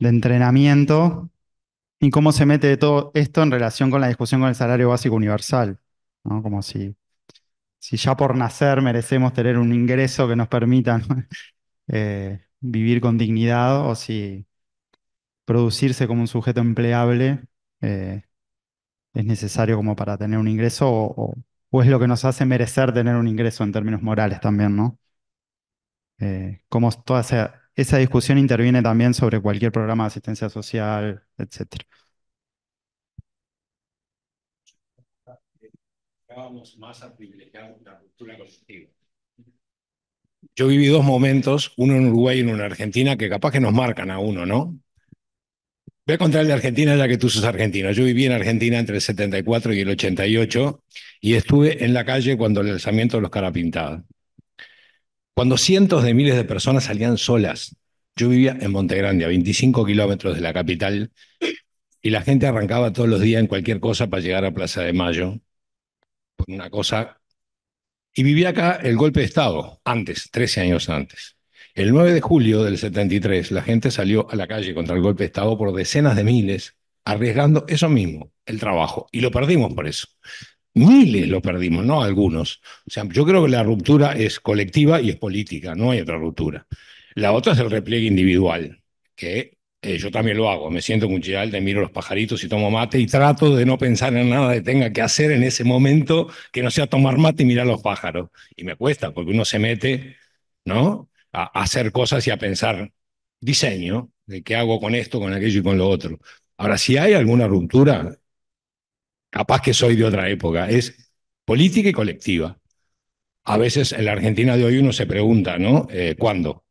de entrenamiento y cómo se mete todo esto en relación con la discusión con el salario básico universal, ¿no? Como si, si ya por nacer merecemos tener un ingreso que nos permita *laughs* eh, vivir con dignidad o si producirse como un sujeto empleable eh, es necesario como para tener un ingreso o, es lo que nos hace merecer tener un ingreso en términos morales también, ¿no? Eh, como toda esa esa discusión interviene también sobre cualquier programa de asistencia social, etcétera. Yo viví dos momentos, uno en Uruguay y uno en Argentina, que capaz que nos marcan a uno, ¿no? Voy a contar el de Argentina ya que tú sos argentino. Yo viví en Argentina entre el 74 y el 88 y estuve en la calle cuando el alzamiento de los Carapintadas. Cuando cientos de miles de personas salían solas, yo vivía en Montegrande, a 25 kilómetros de la capital, y la gente arrancaba todos los días en cualquier cosa para llegar a Plaza de Mayo, por una cosa. Y vivía acá el golpe de Estado, antes, 13 años antes. El 9 de julio del 73, la gente salió a la calle contra el golpe de Estado por decenas de miles, arriesgando eso mismo, el trabajo. Y lo perdimos por eso miles lo perdimos, no algunos. O sea, yo creo que la ruptura es colectiva y es política, no hay otra ruptura. La otra es el repliegue individual, que eh, yo también lo hago. Me siento muy un de miro los pajaritos y tomo mate y trato de no pensar en nada que tenga que hacer en ese momento que no sea tomar mate y mirar los pájaros. Y me cuesta porque uno se mete, ¿no? a hacer cosas y a pensar diseño de qué hago con esto, con aquello y con lo otro. Ahora, si hay alguna ruptura, capaz que soy de otra época, es política y colectiva. A veces en la Argentina de hoy uno se pregunta, ¿no? Eh, ¿Cuándo?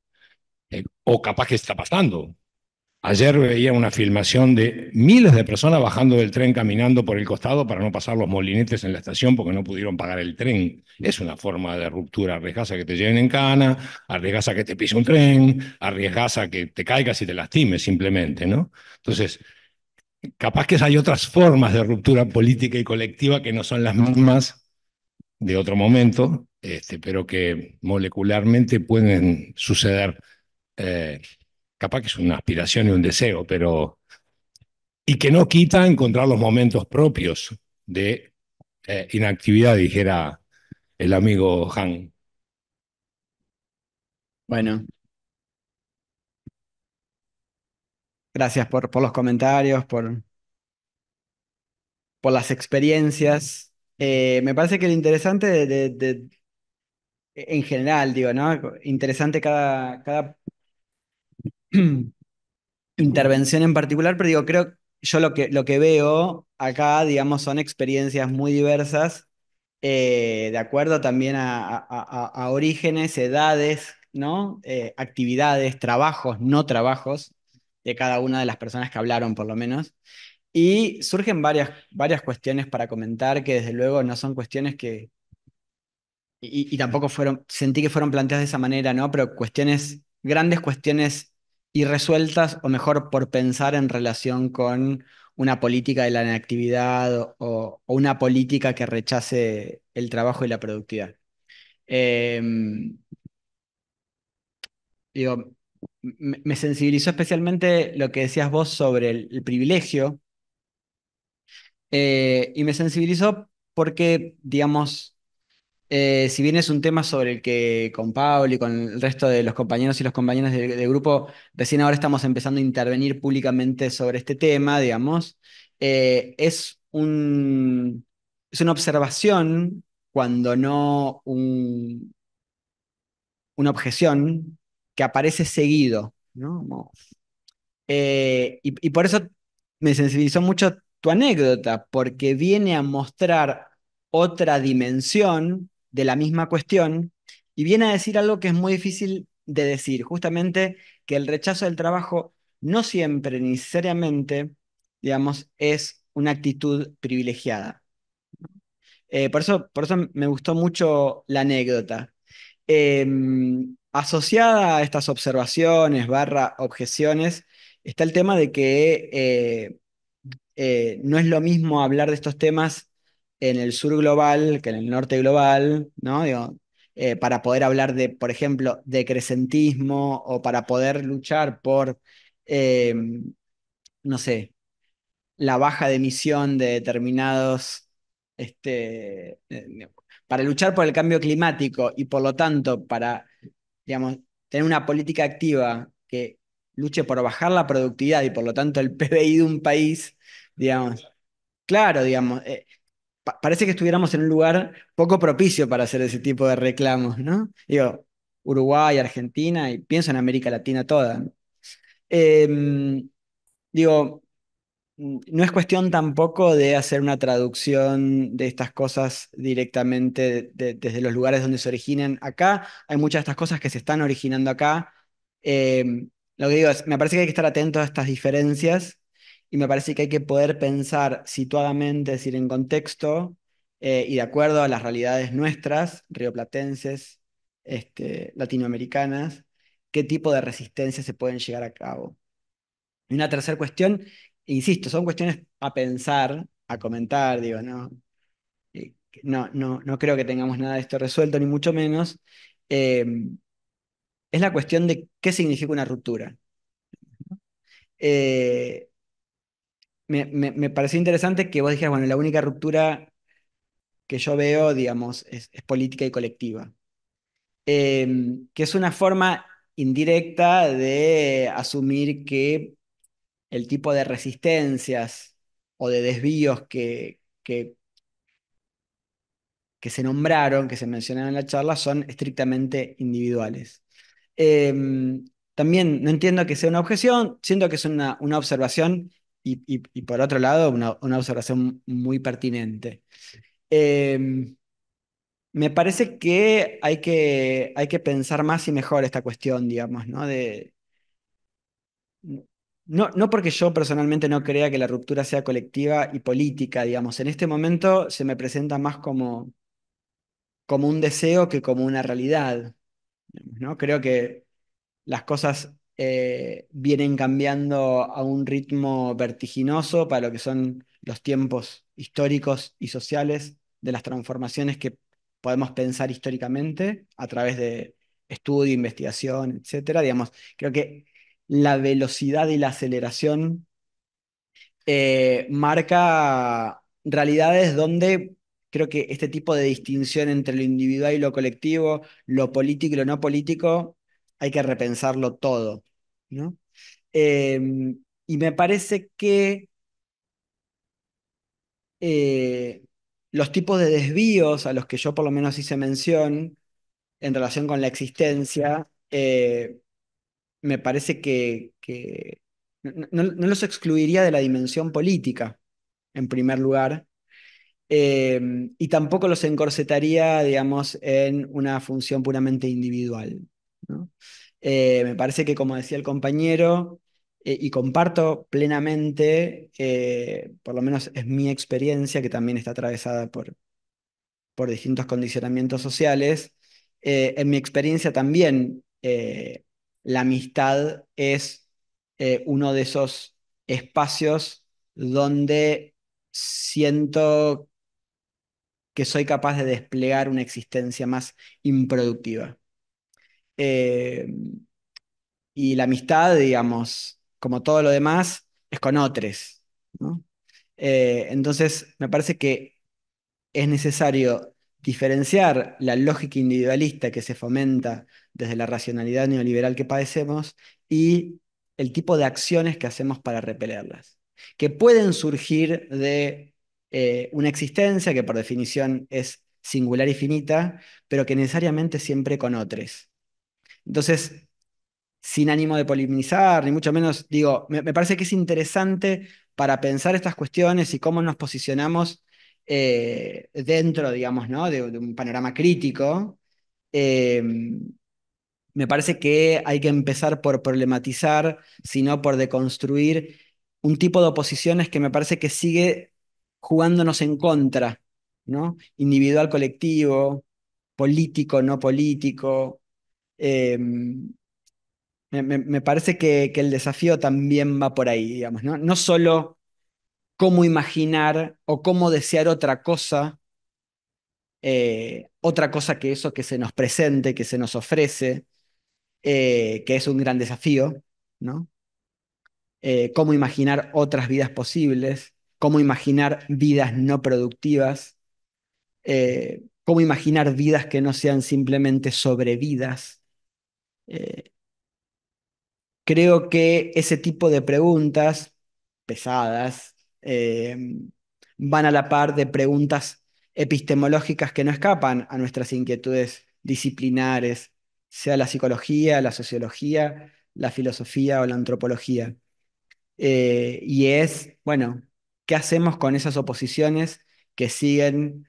Eh, o capaz que está pasando. Ayer veía una filmación de miles de personas bajando del tren caminando por el costado para no pasar los molinetes en la estación porque no pudieron pagar el tren. Es una forma de ruptura. Arriesgas a que te lleven en cana, arriesgas a que te pise un tren, arriesgas a que te caigas y te lastimes simplemente, ¿no? Entonces, capaz que hay otras formas de ruptura política y colectiva que no son las mismas de otro momento, este, pero que molecularmente pueden suceder. Eh, capaz que es una aspiración y un deseo, pero... Y que no quita encontrar los momentos propios de eh, inactividad, dijera el amigo Han. Bueno, Gracias por, los comentarios, por, las experiencias. Eh, me parece que lo interesante de, e, en general, digo, ¿no? Interesante cada, *clears throat* intervención en particular, pero digo, creo, yo lo que, lo que veo acá, digamos, son experiencias muy diversas, eh, de acuerdo también a, orígenes, edades, ¿no? Eh, actividades, trabajos, no trabajos de cada una de las personas que hablaron, por lo menos. Y surgen varias, varias cuestiones para comentar que desde luego no son cuestiones que... Y, tampoco fueron, sentí que fueron planteadas de esa manera, ¿no? Pero cuestiones, grandes cuestiones irresueltas o mejor por pensar en relación con una política de la inactividad o, una política que rechace el trabajo y la productividad. Em, digo, me sensibilizó especialmente lo que decías vos sobre el, privilegio. Eh, y me sensibilizó porque, digamos, eh, si bien es un tema sobre el que con Pablo y con el resto de los compañeros y los compañeras del, grupo, recién ahora estamos empezando a intervenir públicamente sobre este tema, digamos, eh, es, un, es una observación cuando no un, una objeción aparece seguido, ¿no? Eh, y, por eso me sensibilizó mucho tu anécdota, porque viene a mostrar otra dimensión de la misma cuestión y viene a decir algo que es muy difícil de decir, justamente que el rechazo del trabajo no siempre ni necesariamente, digamos, es una actitud privilegiada. Eh, por, eso, por eso me gustó mucho la anécdota. Em, Asociada a estas observaciones barra objeciones está el tema de que eh, eh, no es lo mismo hablar de estos temas en el sur global que en el norte global, ¿no? Eh, para poder hablar de, por ejemplo, decrecentismo o para poder luchar por, no sé, la baja de emisión de determinados, este, para luchar por el cambio climático y por lo tanto para digamos, tener una política activa que luche por bajar la productividad y por lo tanto el *laughs* PBI de un país, digamos, claro, digamos, eh, parece que estuviéramos en un lugar poco propicio para hacer ese tipo de reclamos, ¿no? Digo, Uruguay, Argentina y pienso en América Latina toda. Em, digo, Mm, no es cuestión tampoco de hacer una traducción de estas cosas directamente desde los lugares donde se originan acá. Hay muchas de estas cosas que se están originando acá. Em, lo que digo es, me parece que hay que estar atento a estas diferencias y me parece que hay que poder pensar situadamente, es decir, en contexto eh, y de acuerdo a las realidades nuestras, rioplatenses, este, latinoamericanas, qué tipo de resistencias se pueden llegar a cabo. Y una tercera cuestión insisto, son cuestiones a pensar, a comentar, digo, no, eh, no, no, no creo que tengamos nada de esto resuelto, ni mucho menos. Eh, es la cuestión de qué significa una ruptura. Eh, me, me, pareció interesante que vos dijeras, bueno, la única ruptura que yo veo, digamos, es, es política y colectiva. que es una forma indirecta de asumir que el tipo de resistencias o de desvíos que, que, que se nombraron, que se mencionaron en la charla, son estrictamente individuales. Em, también no entiendo que sea una objeción, siento que es una, una observación y, por otro lado una, observación muy pertinente. Em, me parece que hay, que hay que pensar más y mejor esta cuestión, digamos, ¿no? De, no, porque yo personalmente no crea que la ruptura sea colectiva y política, digamos. En este momento se me presenta más como, como un deseo que como una realidad. ¿no? Creo que las cosas eh, vienen cambiando a un ritmo vertiginoso para lo que son los tiempos históricos y sociales de las transformaciones que podemos pensar históricamente a través de estudio, investigación, etcétera. Digamos, creo que la velocidad y la aceleración eh, marca realidades donde creo que este tipo de distinción entre lo individual y lo colectivo, lo político y lo no político, hay que repensarlo todo. ¿no? Em, y me parece que eh, los tipos de desvíos a los que yo por lo menos hice mención en relación con la existencia, eh, me parece que, no, los excluiría de la dimensión política, en primer lugar, eh, y tampoco los encorsetaría, digamos, en una función puramente individual. Eh, me parece que, como decía el compañero, eh, y comparto plenamente, por lo menos es mi experiencia, que también está atravesada por, por distintos condicionamientos sociales, en mi experiencia también la amistad es eh, uno de esos espacios donde siento que soy capaz de desplegar una existencia más improductiva. Eh, y la amistad, digamos, como todo lo demás, es con otros. Eh, entonces, me parece que es necesario diferenciar la lógica individualista que se fomenta desde la racionalidad neoliberal que padecemos y el tipo de acciones que hacemos para repelerlas, que pueden surgir de eh, una existencia que por definición es singular y finita, pero que necesariamente siempre con otros. Entonces, sin ánimo de polinizar, ni mucho menos, digo, me parece que es interesante para pensar estas cuestiones y cómo nos posicionamos eh, dentro, digamos, ¿no? de, un panorama crítico, em, me parece que hay que empezar por problematizar, sino por deconstruir un tipo de oposiciones que me parece que sigue jugándonos en contra, ¿no? Individual, colectivo, político, no político. Em, me, parece que, el desafío también va por ahí, digamos, No solo cómo imaginar o cómo desear otra cosa, eh, otra cosa que eso que se nos presente, que se nos ofrece, eh, que es un gran desafío, ¿no? Eh, cómo imaginar otras vidas posibles, cómo imaginar vidas no productivas, cómo imaginar vidas que no sean simplemente sobrevidas. creo que ese tipo de preguntas pesadas, eh, van a la par de preguntas epistemológicas que no escapan a nuestras inquietudes disciplinares, sea la psicología, la sociología, la filosofía o la antropología. Eh, y es, bueno, ¿qué hacemos con esas oposiciones que siguen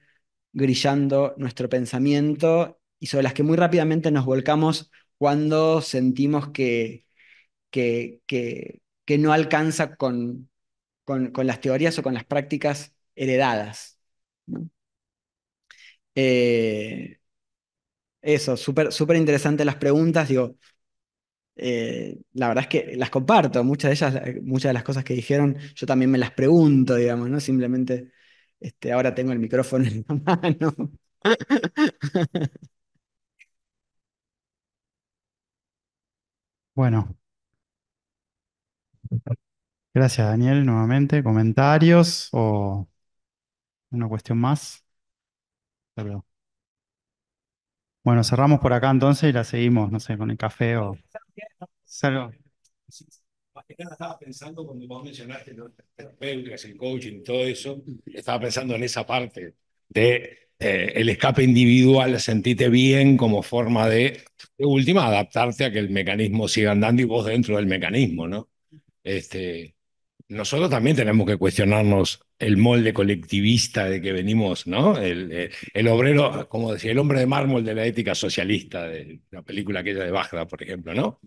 grillando nuestro pensamiento y sobre las que muy rápidamente nos volcamos cuando sentimos que, que, que no alcanza con, con, las teorías o con las prácticas heredadas. Eh, eso, súper super interesante las preguntas, digo, eh, la verdad es que las comparto, muchas de ellas, eh, muchas de las cosas que dijeron, yo también me las pregunto, digamos, ¿no? Simplemente, este, ahora tengo el micrófono *laughs* en la mano. Bueno. Gracias, Daniel, nuevamente. ¿Comentarios o una cuestión más? Bueno, cerramos por acá entonces y la seguimos, no sé, con el café o... Salud. estaba pensando cuando vos mencionaste los el coaching, todo eso, estaba pensando en esa parte de eh, el escape individual, sentirte bien como forma de, de última, adaptarte a que el mecanismo siga andando y vos dentro del mecanismo, ¿no? Este, nosotros también tenemos que cuestionarnos el molde colectivista de que venimos, ¿no? El, el obrero, como decía, el hombre de mármol de la ética socialista, de la película aquella de Bajda, por ejemplo, ¿no?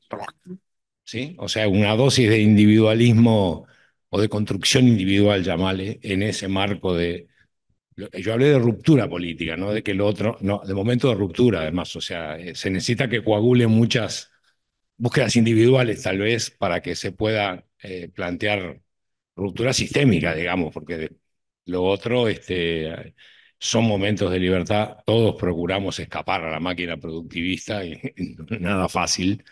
¿Sí? O sea, una dosis de individualismo o de construcción individual, llamale, en ese marco de... Yo hablé de ruptura política, ¿no? De que el otro... No, de momento de ruptura, además. O sea, eh, se necesita que coagulen muchas búsquedas individuales, tal vez, para que se pueda eh, plantear ruptura sistémica, digamos, porque lo otro este, son momentos de libertad. Todos procuramos escapar a la máquina productivista, *laughs* nada fácil,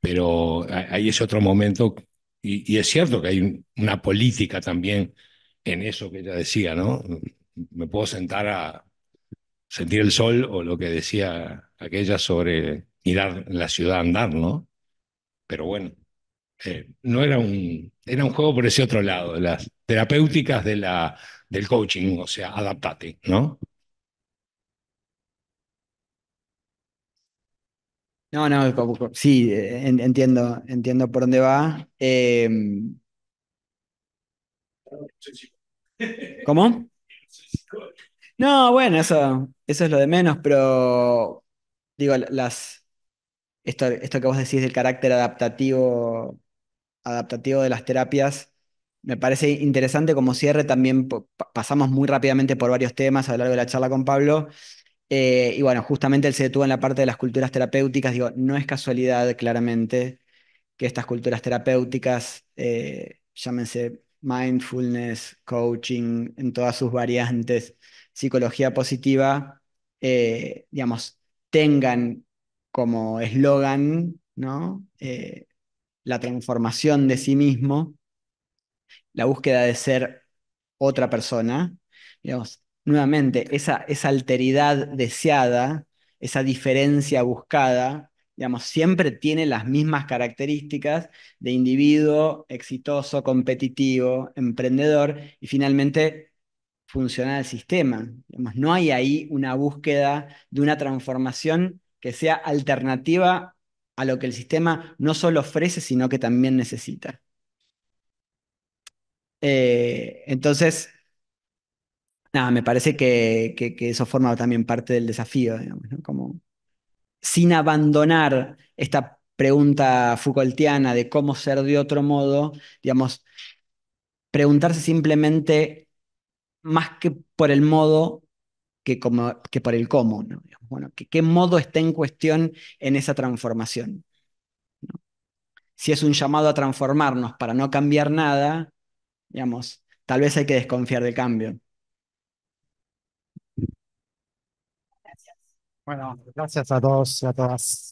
pero ahí es otro momento. Y, es cierto que hay una política también en eso que ella decía, ¿no? Me puedo sentar a sentir el sol o lo que decía aquella sobre mirar la ciudad andar, ¿no? Pero bueno, eh, no era un, era un juego por ese otro lado, las terapéuticas de la, del coaching, o sea, adaptate, ¿no? No, no, sí, eh, entiendo, entiendo por dónde va. Em, ¿Cómo? No, bueno, eso, eso es lo de menos, pero digo, las, esto, esto que vos decís del carácter adaptativo adaptativo de las terapias me parece interesante como cierre. También pasamos muy rápidamente por varios temas a lo largo de la charla con Pablo. Eh, y bueno, justamente él se detuvo en la parte de las culturas terapéuticas. Digo, no es casualidad, claramente, que estas culturas terapéuticas, eh, llámense mindfulness, coaching, en todas sus variantes, psicología positiva, eh, digamos, tengan como eslogan, ¿no? la transformación de sí mismo, la búsqueda de ser otra persona, digamos, nuevamente, esa, alteridad deseada, esa diferencia buscada, digamos, siempre tiene las mismas características de individuo exitoso, competitivo, emprendedor y finalmente funciona el sistema. Digamos, no hay ahí una búsqueda de una transformación que sea alternativa a lo que el sistema no solo ofrece, sino que también necesita. Eh, entonces, nada, me parece que, eso forma también parte del desafío, Como sin abandonar esta pregunta Foucaultiana de cómo ser de otro modo, digamos, preguntarse simplemente más que por el modo que, como, que por el cómo, ¿no? bueno, ¿qué, modo está en cuestión en esa transformación? Si es un llamado a transformarnos para no cambiar nada, digamos, tal vez hay que desconfiar del cambio. Gracias. Bueno, gracias a todos y a todas.